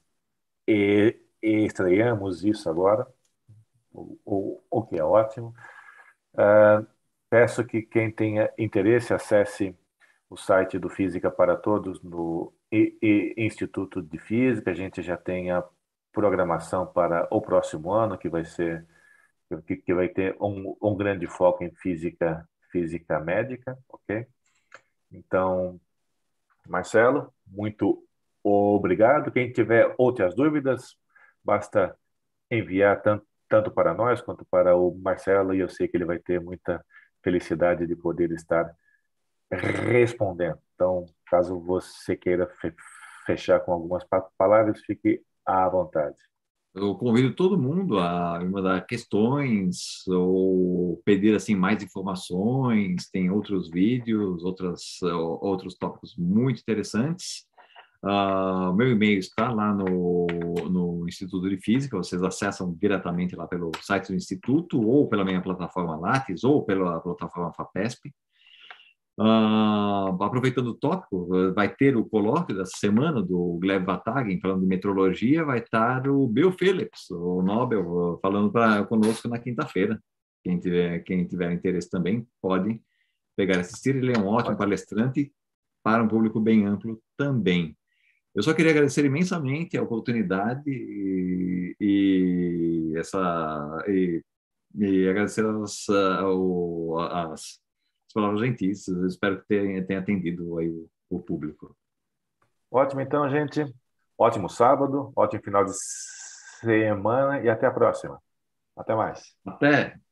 e, e estreamos isso agora, o, o, o que é ótimo. Uh, peço que quem tenha interesse acesse o site do Física para Todos no e, Instituto de Física. A gente já tem a programação para o próximo ano, que vai ser que, que vai ter um, um grande foco em física física médica, ok? Então, Marcelo, muito obrigado. Quem tiver outras dúvidas, basta enviar tanto, tanto para nós quanto para o Marcelo, e eu sei que ele vai ter muita felicidade de poder estar respondendo. Então, caso você queira fechar com algumas palavras, fique à vontade eu convido todo mundo a mandar questões ou pedir assim mais informações. Tem outros vídeos, outras, outros tópicos muito interessantes. Uh, meu e-mail está lá no, no Instituto de Física, vocês acessam diretamente lá pelo site do Instituto, ou pela minha plataforma Lattes, ou pela plataforma FAPESP. Uh, aproveitando o tópico, eh, vai ter o colóquio dessa semana do Gleb Vatagen, falando de metrologia, vai estar o Bill Phillips, o Nobel, eh, falando pra, conosco na quinta-feira. Quem tiver, quem tiver interesse também pode pegar assistir. Ele é um ótimo palestrante para um público bem amplo também. Eu só queria agradecer imensamente a oportunidade e, e essa e, e agradecer as, eh, as as palavras gentis. Espero que tenha, tenha atendido aí o, o público. Ótimo, então, gente. Ótimo sábado, ótimo final de semana e até a próxima. Até mais. Até.